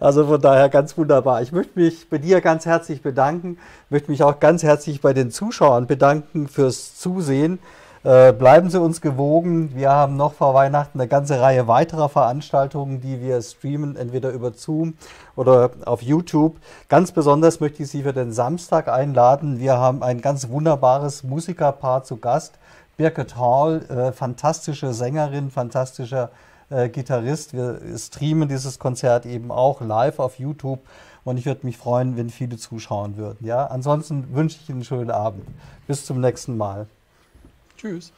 Also von daher ganz wunderbar. Ich möchte mich bei dir ganz herzlich bedanken, möchte mich auch ganz herzlich bei den Zuschauern bedanken fürs Zusehen. Äh, bleiben Sie uns gewogen. Wir haben noch vor Weihnachten eine ganze Reihe weiterer Veranstaltungen, die wir streamen, entweder über Zoom oder auf YouTube. Ganz besonders möchte ich Sie für den Samstag einladen. Wir haben ein ganz wunderbares Musikerpaar zu Gast. Birgit Hall, äh, fantastische Sängerin, fantastischer äh, Gitarrist. Wir streamen dieses Konzert eben auch live auf YouTube und ich würde mich freuen, wenn viele zuschauen würden. Ja? Ansonsten wünsche ich Ihnen einen schönen Abend. Bis zum nächsten Mal. Tschüss.